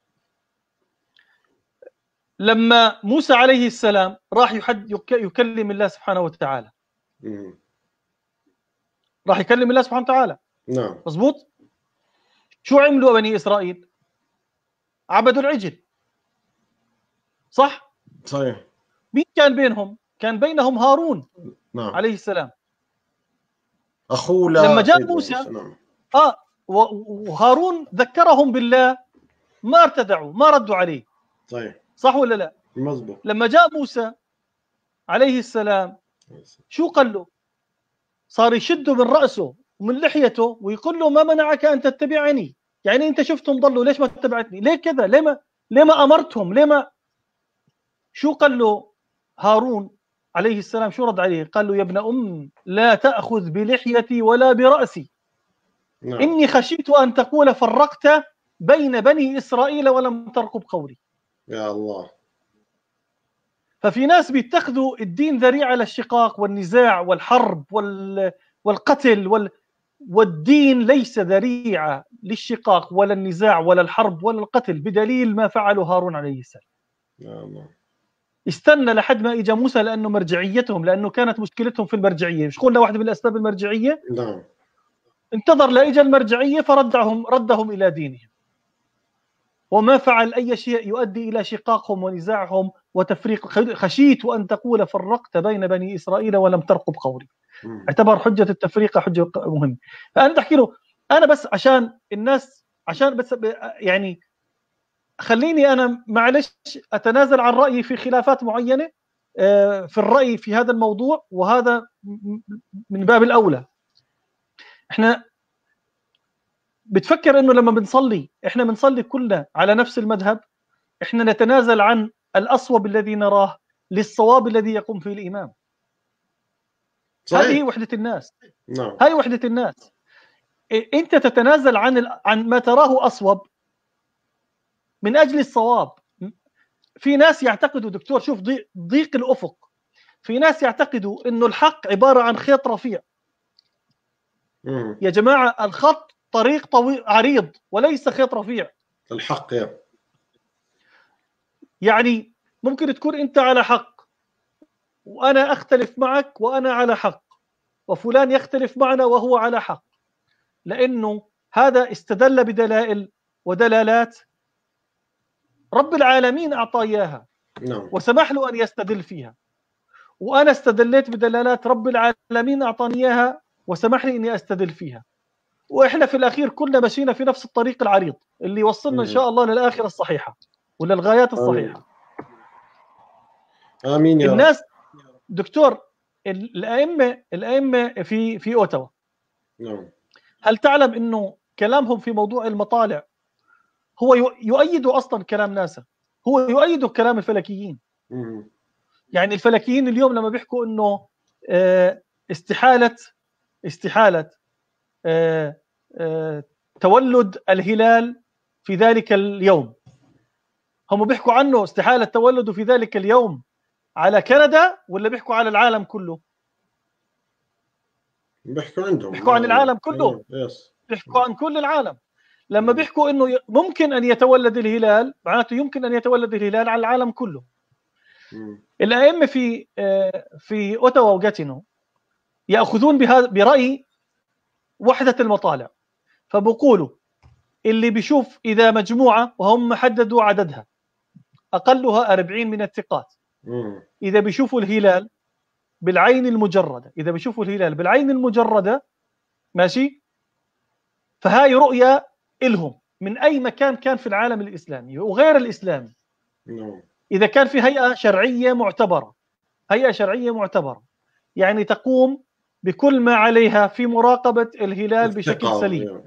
لما موسى عليه السلام راح يحد يكلم الله سبحانه وتعالى راح يكلم الله سبحانه وتعالى نعم مظبوط شو عملوا بني اسرائيل؟ عبدوا العجل صح؟ صحيح مين كان بينهم؟ كان بينهم هارون نعم. عليه السلام اخوه لما جاء موسى اه وهارون ذكرهم بالله ما ارتدعوا ما ردوا عليه صحيح صح ولا لا؟ مزبوط لما جاء موسى عليه السلام شو قال له؟ صار يشده من راسه ومن لحيته ويقول له ما منعك ان تتبعني يعني انت شفتهم ضلوا ليش ما اتبعتني ليه كذا ليه ما ليه ما امرتهم ليه ما شو قال له هارون عليه السلام شو رد عليه قال له يا ابن ام لا تاخذ بلحيتي ولا براسي نعم. اني خشيت ان تقول فرقت بين بني اسرائيل ولم ترقب قولي يا الله ففي ناس بيتخذوا الدين ذريعه للشقاق والنزاع والحرب وال والقتل وال والدين ليس ذريعه للشقاق ولا النزاع ولا الحرب ولا القتل بدليل ما فعله هارون عليه السلام. يا الله. استنى لحد ما اجى موسى لانه مرجعيتهم لانه كانت مشكلتهم في المرجعيه، مش قلنا واحده من الاسباب المرجعيه؟ نعم. انتظر لاجى المرجعيه فردهم ردهم الى دينهم. وما فعل اي شيء يؤدي الى شقاقهم ونزاعهم وتفريق خشيت ان تقول فرقت بين بني اسرائيل ولم ترقب قولي. اعتبر حجه التفريقه حجه مهمه فانا بحكي له انا بس عشان الناس عشان بس يعني خليني انا معلش اتنازل عن رايي في خلافات معينه آه، في الراي في هذا الموضوع وهذا من باب الاولى احنا بتفكر انه لما بنصلي احنا بنصلي كلنا على نفس المذهب احنا نتنازل عن الاصوب الذي نراه للصواب الذي يقوم فيه الامام صحيح. نعم. هذه وحده الناس نعم هاي وحده الناس انت تتنازل عن عن ما تراه اصوب من اجل الصواب في ناس يعتقدوا دكتور شوف ضيق الافق في ناس يعتقدوا انه الحق عباره عن خيط رفيع مم. يا جماعه الخط طريق طويل عريض وليس خيط رفيع الحق يا. يعني ممكن تكون انت على حق وانا اختلف معك وانا على حق وفلان يختلف معنا وهو على حق لانه هذا استدل بدلائل ودلالات رب العالمين اعطاه اياها نعم. وسمح له ان يستدل فيها وانا استدليت بدلالات رب العالمين اعطاني اياها وسمح لي اني استدل فيها واحنا في الاخير كلنا مشينا في نفس الطريق العريض اللي يوصلنا ان شاء الله للاخره الصحيحه وللغايات الصحيحه امين, آمين يا الناس دكتور الائمه الائمه في في اوتاوا نعم هل تعلم انه كلامهم في موضوع المطالع هو يؤيد اصلا كلام ناسا هو يؤيد كلام الفلكيين مم. يعني الفلكيين اليوم لما بيحكوا انه آه، استحاله استحاله آه، آه، تولد الهلال في ذلك اليوم هم بيحكوا عنه استحاله تولده في ذلك اليوم على كندا ولا بيحكوا على العالم كله؟ بيحكوا عندهم بيحكوا عن العالم كله إيه، يس بيحكوا عن كل العالم لما بيحكوا انه ممكن ان يتولد الهلال معناته يمكن ان يتولد الهلال على العالم كله الائمه في آه، في اوتاوا وجاتينو ياخذون بهذا براي وحده المطالع فبقولوا اللي بيشوف اذا مجموعه وهم حددوا عددها اقلها 40 من الثقات اذا بيشوفوا الهلال بالعين المجرده اذا بيشوفوا الهلال بالعين المجرده ماشي فهاي رؤيه الهم من اي مكان كان في العالم الاسلامي وغير الاسلامي نعم. اذا كان في هيئه شرعيه معتبره هيئه شرعيه معتبره يعني تقوم بكل ما عليها في مراقبه الهلال بشكل سليم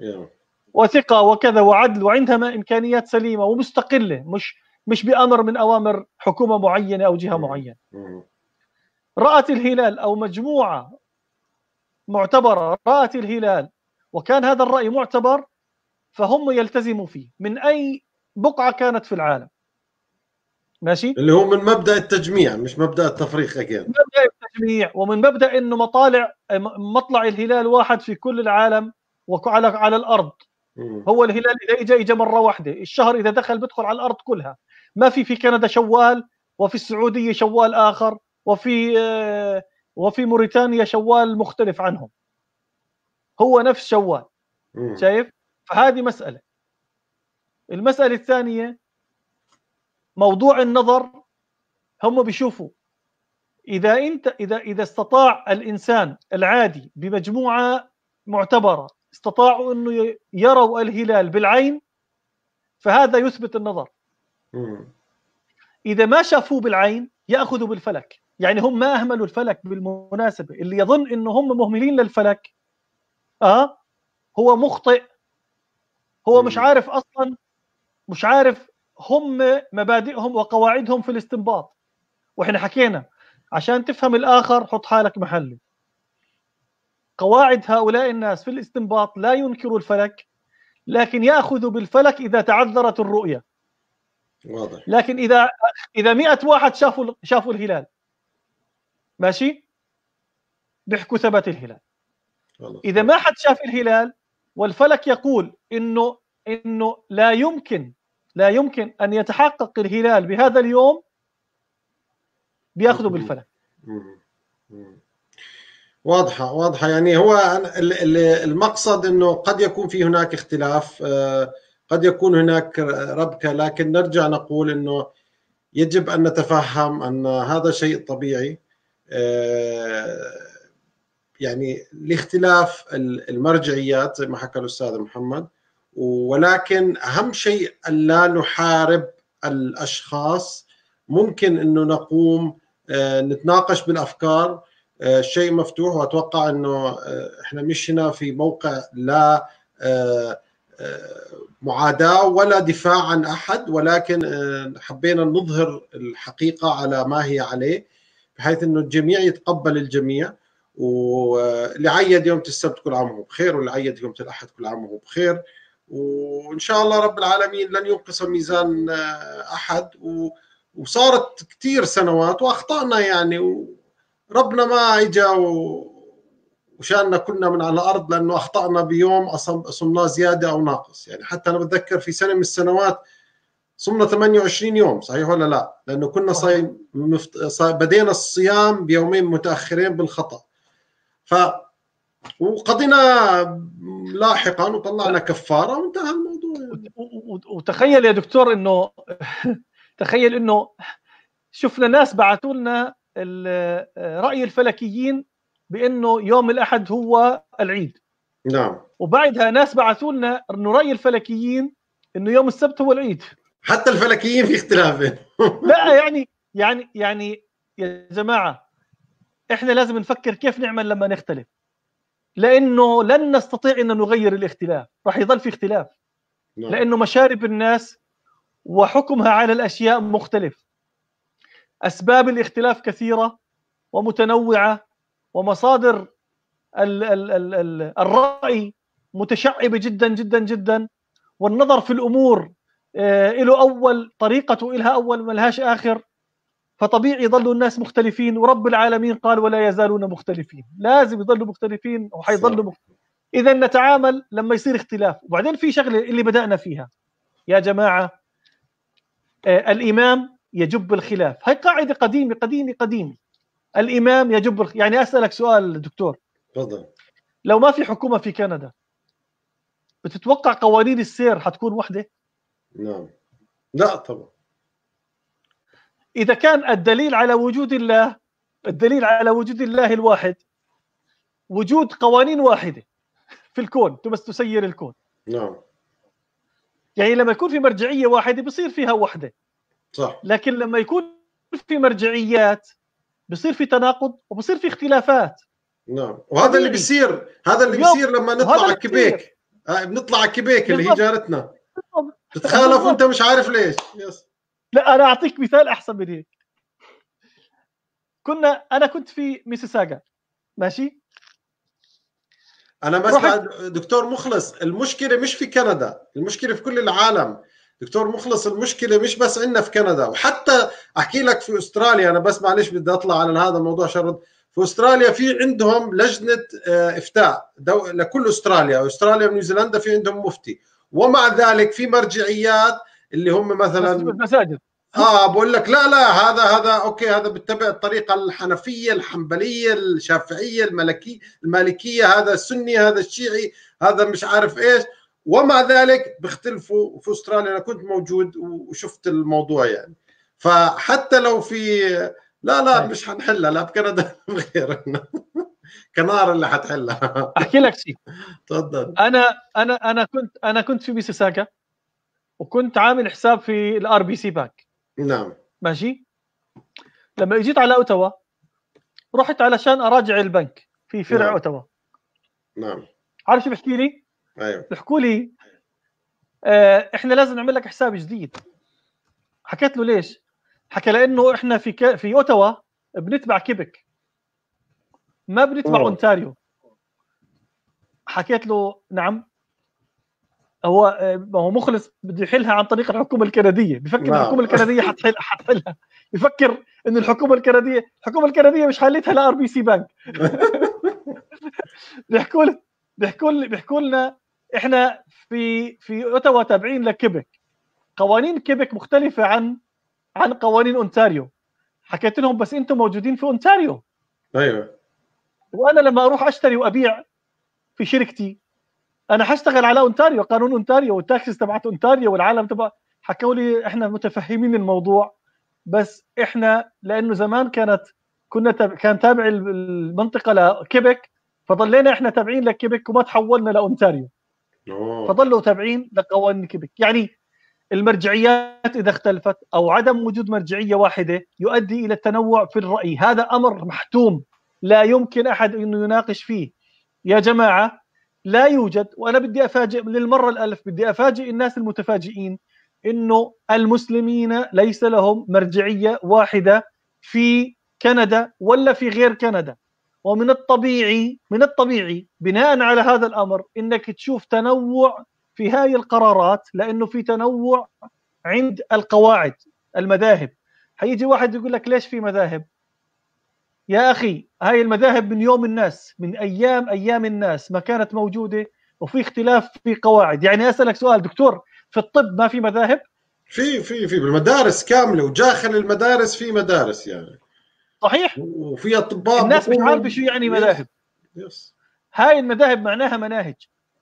وثقه وكذا وعدل وعندها امكانيات سليمه ومستقله مش مش بامر من اوامر حكومه معينه او جهه معينه رات الهلال او مجموعه معتبره رات الهلال وكان هذا الراي معتبر فهم يلتزموا فيه من اي بقعه كانت في العالم ماشي اللي هو من مبدا التجميع مش مبدا التفريق اكيد مبدا التجميع ومن مبدا انه مطالع مطلع الهلال واحد في كل العالم وعلى على الارض هو الهلال اذا اجى اجى مره واحده الشهر اذا دخل بدخل على الارض كلها ما في في كندا شوال وفي السعوديه شوال اخر وفي آه، وفي موريتانيا شوال مختلف عنهم هو نفس شوال شايف فهذه مساله المساله الثانيه موضوع النظر هم بيشوفوا اذا انت اذا اذا استطاع الانسان العادي بمجموعه معتبره استطاعوا انه يروا الهلال بالعين فهذا يثبت النظر اذا ما شافوه بالعين ياخذوا بالفلك يعني هم ما اهملوا الفلك بالمناسبه اللي يظن انه هم مهملين للفلك اه هو مخطئ هو مش عارف اصلا مش عارف هم مبادئهم وقواعدهم في الاستنباط واحنا حكينا عشان تفهم الاخر حط حالك محله قواعد هؤلاء الناس في الاستنباط لا ينكر الفلك لكن يأخذوا بالفلك اذا تعذرت الرؤيه واضح لكن اذا اذا 100 واحد شافوا شافوا الهلال ماشي بيحكوا ثبت الهلال والله. اذا ما حد شاف الهلال والفلك يقول انه انه لا يمكن لا يمكن ان يتحقق الهلال بهذا اليوم بياخذوا بالفلك واضحه واضحه يعني هو المقصد انه قد يكون في هناك اختلاف آه قد يكون هناك ربكه لكن نرجع نقول انه يجب ان نتفهم ان هذا شيء طبيعي آه، يعني لاختلاف المرجعيات زي ما حكى الاستاذ محمد ولكن اهم شيء الا نحارب الاشخاص ممكن انه نقوم آه، نتناقش بالافكار آه، شيء مفتوح واتوقع انه احنا مش هنا في موقع لا معاداه ولا دفاع عن احد ولكن آه، حبينا نظهر الحقيقه على ما هي عليه بحيث انه الجميع يتقبل الجميع واللي آه، عيد يوم السبت كل عام وهو بخير واللي عيد يوم الاحد كل عام وهو بخير وان شاء الله رب العالمين لن ينقص ميزان آه، احد وصارت كثير سنوات واخطانا يعني وربنا ما اجى و... وشاننا كلنا من على الارض لانه اخطانا بيوم صمناه زياده او ناقص يعني حتى انا بتذكر في سنه من السنوات صمنا 28 يوم صحيح ولا لا لانه كنا صايم مفت... صاي... بدينا الصيام بيومين متاخرين بالخطا ف وقضينا لاحقا وطلعنا كفاره وانتهى الموضوع يعني. وتخيل يا دكتور انه تخيل انه شفنا ناس بعثوا لنا راي الفلكيين بانه يوم الاحد هو العيد نعم وبعدها ناس بعثوا لنا انه راي الفلكيين انه يوم السبت هو العيد حتى الفلكيين في اختلاف لا يعني يعني يعني يا جماعه احنا لازم نفكر كيف نعمل لما نختلف لانه لن نستطيع ان نغير الاختلاف راح يظل في اختلاف نعم. لانه مشارب الناس وحكمها على الاشياء مختلف اسباب الاختلاف كثيره ومتنوعه ومصادر الـ الـ الـ الـ الرأي متشعبة جدا جدا جدا والنظر في الأمور آه، له أول طريقته إلها أول ملهاش آخر فطبيعي يضلوا الناس مختلفين ورب العالمين قال ولا يزالون مختلفين لازم يضلوا مختلفين وحيضلوا مختلفين اذا نتعامل لما يصير اختلاف وبعدين في شغله اللي بدانا فيها يا جماعه آه، الامام يجب الخلاف هاي قاعده قديمه قديمه قديمه الامام يجب يعني اسالك سؤال دكتور تفضل لو ما في حكومه في كندا بتتوقع قوانين السير حتكون وحده؟ نعم لا طبعا اذا كان الدليل على وجود الله الدليل على وجود الله الواحد وجود قوانين واحده في الكون بس تسير الكون نعم يعني لما يكون في مرجعيه واحده بصير فيها وحده صح لكن لما يكون في مرجعيات بصير في تناقض وبصير في اختلافات نعم وهذا اللي بيصير هذا اللي بيصير لما نطلع على كيبيك آه، بنطلع على كيبيك اللي هي جارتنا بتتخالف وانت مش عارف ليش يس. لا انا اعطيك مثال احسن من هيك كنا انا كنت في ميسيساغا ماشي انا بس دكتور مخلص المشكله مش في كندا المشكله في كل العالم دكتور مخلص المشكله مش بس عندنا في كندا وحتى احكي لك في استراليا انا بس معلش بدي اطلع على هذا الموضوع شرط في استراليا في عندهم لجنه آه، افتاء دو... لكل استراليا استراليا ونيوزيلندا في عندهم مفتي ومع ذلك في مرجعيات اللي هم مثلا مساجد اه بقول لك لا لا هذا هذا اوكي هذا بتبع الطريقه الحنفيه الحنبليه الشافعيه الملكي المالكيه هذا السني هذا الشيعي هذا مش عارف ايش ومع ذلك بيختلفوا في استراليا انا كنت موجود وشفت الموضوع يعني فحتى لو في لا لا نعم. مش حنحلها لا بكندا غير كنار اللي حتحلها احكي لك شيء تفضل انا انا انا كنت انا كنت في بيسيساكا وكنت عامل حساب في الار بي سي بانك نعم ماشي لما اجيت على اوتاوا رحت علشان اراجع البنك في فرع نعم. اوتاوا نعم عارف شو بحكي لي؟ ايوه بيحكوا لي آه احنا لازم نعمل لك حساب جديد حكيت له ليش؟ حكى لانه احنا في ك... في اوتاوا بنتبع كيبك ما بنتبع أوه. اونتاريو حكيت له نعم هو آه، هو مخلص بده يحلها عن طريق الحكومه الكنديه بفكر الحكومه الكنديه حتحل حتحلها بفكر انه الحكومه الكنديه الحكومه الكنديه مش حلتها لار بي سي بنك بيحكوا بيحكوا بيحكوا لنا احنا في في اوتاوا تابعين لكيبك قوانين كيبك مختلفه عن عن قوانين اونتاريو حكيت لهم بس انتم موجودين في اونتاريو ايوه وانا لما اروح اشتري وابيع في شركتي انا حاشتغل على اونتاريو قانون اونتاريو والتاكسيز تبعت اونتاريو والعالم تبع حكوا لي احنا متفهمين الموضوع بس احنا لانه زمان كانت كنا تب... كان تابع المنطقه لكيبك فضلينا احنا تابعين لكيبك وما تحولنا لاونتاريو فظلوا فضلوا تابعين لقوانين كيبك يعني المرجعيات اذا اختلفت او عدم وجود مرجعيه واحده يؤدي الى التنوع في الراي هذا امر محتوم لا يمكن احد انه يناقش فيه يا جماعه لا يوجد وانا بدي افاجئ للمره الالف بدي افاجئ الناس المتفاجئين انه المسلمين ليس لهم مرجعيه واحده في كندا ولا في غير كندا ومن الطبيعي من الطبيعي بناء على هذا الامر انك تشوف تنوع في هاي القرارات لانه في تنوع عند القواعد المذاهب حيجي واحد يقول لك ليش في مذاهب يا اخي هاي المذاهب من يوم الناس من ايام ايام الناس ما كانت موجوده وفي اختلاف في قواعد يعني اسالك سؤال دكتور في الطب ما في مذاهب في في في بالمدارس كامله وداخل المدارس في مدارس يعني صحيح وفي اطباء الناس مش عارفه شو يعني مذاهب يس. هاي المذاهب معناها مناهج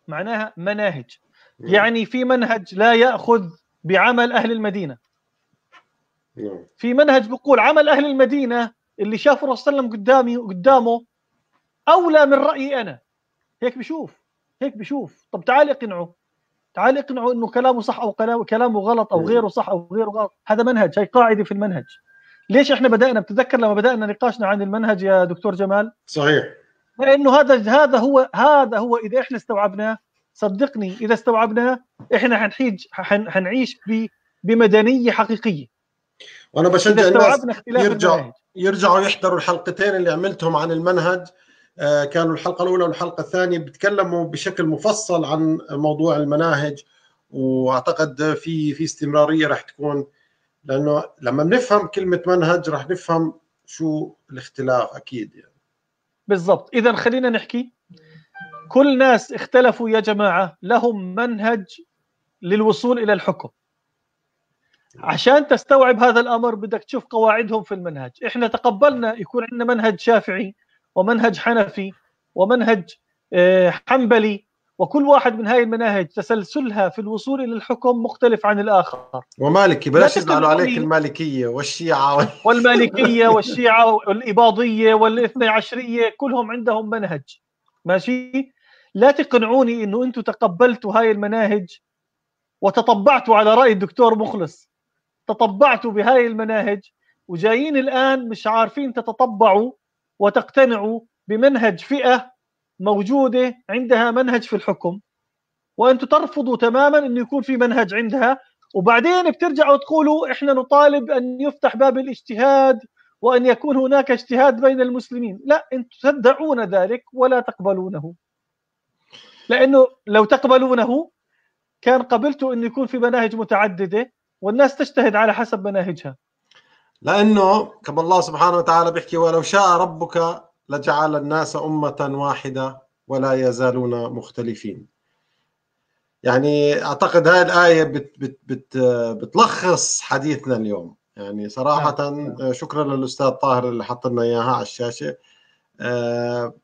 معناها مناهج يعني في منهج لا ياخذ بعمل اهل المدينه نعم. في منهج بقول عمل اهل المدينه اللي شافه الرسول صلى الله عليه وسلم قدامي قدامه اولى من رايي انا هيك بشوف هيك بشوف طب تعال اقنعه تعال اقنعه انه كلامه صح او كلامه غلط او غيره صح او غيره غلط هذا منهج هي قاعده في المنهج ليش احنا بدانا بتذكر لما بدانا نقاشنا عن المنهج يا دكتور جمال صحيح لانه هذا هذا هو هذا هو اذا احنا استوعبناه صدقني اذا استوعبناه احنا حنحيج حنعيش بمدنيه حقيقيه وانا بشجع الناس يرجعوا يرجعوا يحضروا الحلقتين اللي عملتهم عن المنهج آه، كانوا الحلقه الاولى والحلقه الثانيه بيتكلموا بشكل مفصل عن موضوع المناهج واعتقد في في استمراريه راح تكون لانه لما بنفهم كلمه منهج رح نفهم شو الاختلاف اكيد يعني بالضبط اذا خلينا نحكي كل ناس اختلفوا يا جماعه لهم منهج للوصول الى الحكم عشان تستوعب هذا الامر بدك تشوف قواعدهم في المنهج احنا تقبلنا يكون عندنا منهج شافعي ومنهج حنفي ومنهج آه، حنبلي وكل واحد من هاي المناهج تسلسلها في الوصول الى الحكم مختلف عن الاخر ومالكي بلاش يزعلوا عليك المالكيه والشيعه وال... والمالكيه والشيعه والاباضيه والاثني عشريه كلهم عندهم منهج ماشي لا تقنعوني انه انتم تقبلتوا هاي المناهج وتطبعتوا على راي الدكتور مخلص تطبعتوا بهاي المناهج وجايين الان مش عارفين تتطبعوا وتقتنعوا بمنهج فئه موجوده عندها منهج في الحكم وانتم ترفضوا تماما انه يكون في منهج عندها وبعدين بترجعوا تقولوا احنا نطالب ان يفتح باب الاجتهاد وان يكون هناك اجتهاد بين المسلمين، لا انتم تدعون ذلك ولا تقبلونه. لانه لو تقبلونه كان قبلتوا انه يكون في مناهج متعدده والناس تجتهد على حسب مناهجها. لانه كما الله سبحانه وتعالى بيحكي ولو شاء ربك لجعل الناس أمة واحدة ولا يزالون مختلفين يعني أعتقد هاي الآية بت بت بت بتلخص حديثنا اليوم يعني صراحة نعم، نعم. شكرا للأستاذ طاهر اللي حط لنا إياها على الشاشة آه،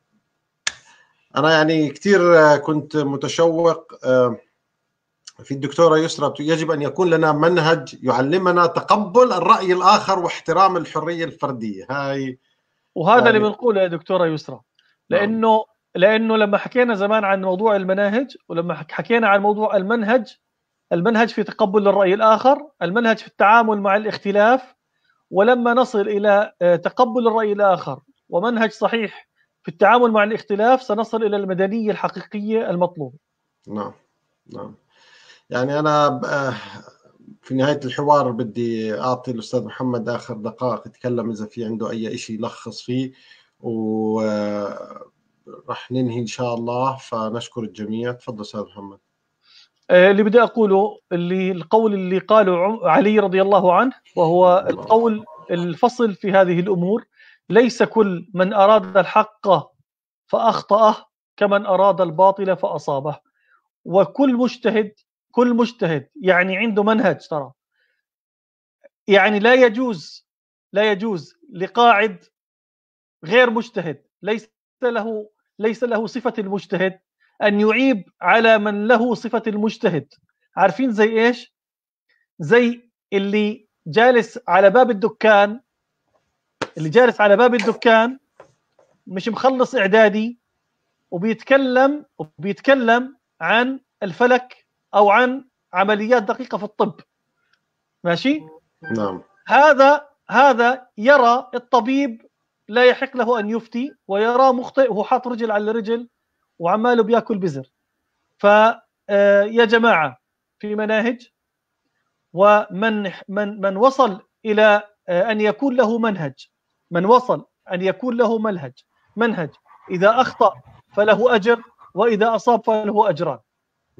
أنا يعني كثير كنت متشوق آه، في الدكتورة يسرى يجب أن يكون لنا منهج يعلمنا تقبل الرأي الآخر واحترام الحرية الفردية هاي وهذا اللي طيب. بنقوله يا دكتوره يسرا نعم. لانه لانه لما حكينا زمان عن موضوع المناهج ولما حكينا عن موضوع المنهج المنهج في تقبل الراي الاخر المنهج في التعامل مع الاختلاف ولما نصل الى آه، تقبل الراي الاخر ومنهج صحيح في التعامل مع الاختلاف سنصل الى المدنيه الحقيقيه المطلوبه نعم نعم يعني انا آه، في نهاية الحوار بدي أعطي الأستاذ محمد آخر دقائق يتكلم إذا في عنده أي شيء يلخص فيه و رح ننهي إن شاء الله فنشكر الجميع تفضل أستاذ محمد آه، اللي بدي أقوله اللي القول اللي قاله علي رضي الله عنه وهو القول الفصل في هذه الأمور ليس كل من أراد الحق فأخطأه كمن أراد الباطل فأصابه وكل مجتهد كل مجتهد يعني عنده منهج ترى يعني لا يجوز لا يجوز لقاعد غير مجتهد ليس له ليس له صفه المجتهد ان يعيب على من له صفه المجتهد عارفين زي ايش زي اللي جالس على باب الدكان اللي جالس على باب الدكان مش مخلص اعدادي وبيتكلم وبيتكلم عن الفلك او عن عمليات دقيقه في الطب ماشي نعم هذا هذا يرى الطبيب لا يحق له ان يفتي ويرى مخطئ وهو حاط رجل على رجل وعماله بياكل بزر ف آه، يا جماعه في مناهج ومن من من وصل الى آه، ان يكون له منهج من وصل ان يكون له منهج منهج اذا اخطا فله اجر واذا اصاب فله اجران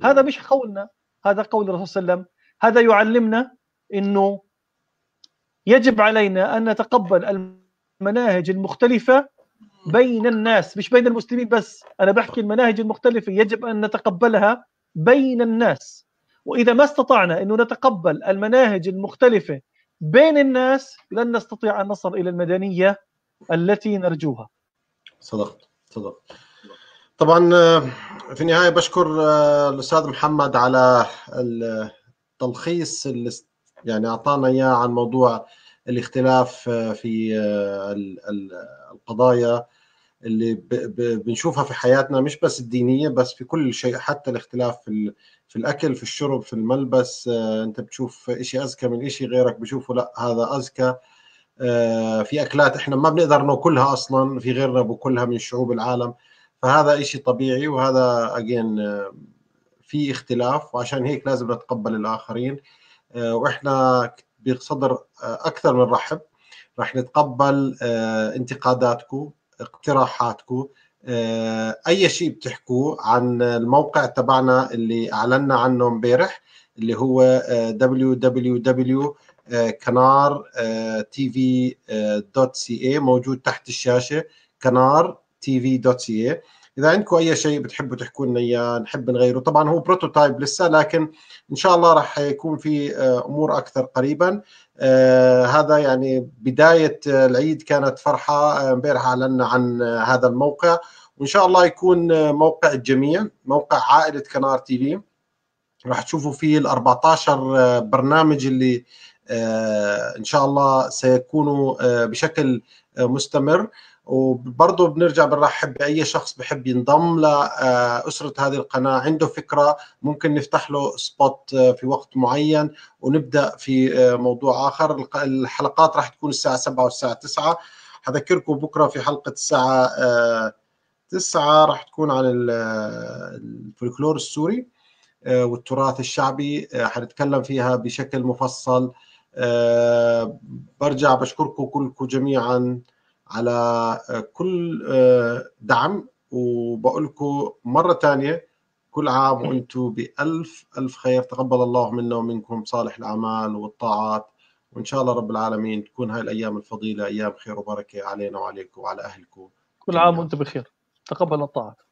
هذا مش قولنا هذا قول الرسول صلى الله عليه وسلم هذا يعلمنا انه يجب علينا ان نتقبل المناهج المختلفه بين الناس مش بين المسلمين بس انا بحكي المناهج المختلفه يجب ان نتقبلها بين الناس واذا ما استطعنا انه نتقبل المناهج المختلفه بين الناس لن نستطيع ان نصل الى المدنيه التي نرجوها صدقت صدقت طبعا آه، في النهايه بشكر آه، الاستاذ محمد على التلخيص اللي يعني اعطانا اياه عن موضوع الاختلاف آه، في القضايا اللي بنشوفها في حياتنا مش بس الدينيه بس في كل شيء حتى الاختلاف في في الاكل في الشرب في الملبس انت بتشوف شيء ازكى من شيء غيرك بشوفه لا هذا ازكى في اكلات احنا ما بنقدر ناكلها اصلا في غيرنا بكلها من شعوب العالم فهذا شيء طبيعي وهذا أجين آه، في اختلاف وعشان هيك لازم نتقبل الآخرين آه، وإحنا بصدر آه، أكثر من رحب رح نتقبل انتقاداتكم اقتراحاتكم اي شيء بتحكوه عن الموقع تبعنا اللي اعلنا عنه امبارح اللي هو www.kanartv.ca إيه، موجود تحت الشاشه كنار تي في دوت سي اي اذا عندكم اي شيء بتحبوا تحكوا لنا اياه نحب نغيره طبعا هو بروتوتايب لسه لكن ان شاء الله راح يكون في آه، امور اكثر قريبا آه، هذا يعني بدايه آه، العيد كانت فرحه امبارح اعلنا عن هذا الموقع وان شاء الله يكون موقع الجميع موقع عائله كنار تي في راح تشوفوا فيه ال 14 برنامج اللي ان شاء الله سيكونوا بشكل مستمر وبرضه بنرجع بنرحب باي شخص بحب ينضم لاسره آه، هذه القناه عنده فكره ممكن نفتح له سبوت آه، في وقت معين ونبدا في آه، موضوع اخر الحلقات راح تكون الساعه 7 والساعه 9 حذكركم بكره في حلقه الساعه 9 راح تكون عن الفولكلور السوري والتراث الشعبي حنتكلم فيها بشكل مفصل برجع بشكركم كلكم جميعا على آه، كل آه، دعم وبقول لكم مره ثانيه كل عام وانتم بالف الف خير تقبل الله منا ومنكم صالح الاعمال والطاعات وان شاء الله رب العالمين تكون هاي الايام الفضيله ايام خير وبركه علينا وعليكم وعلى اهلكم كل عام وانتم بخير تقبل الطاعات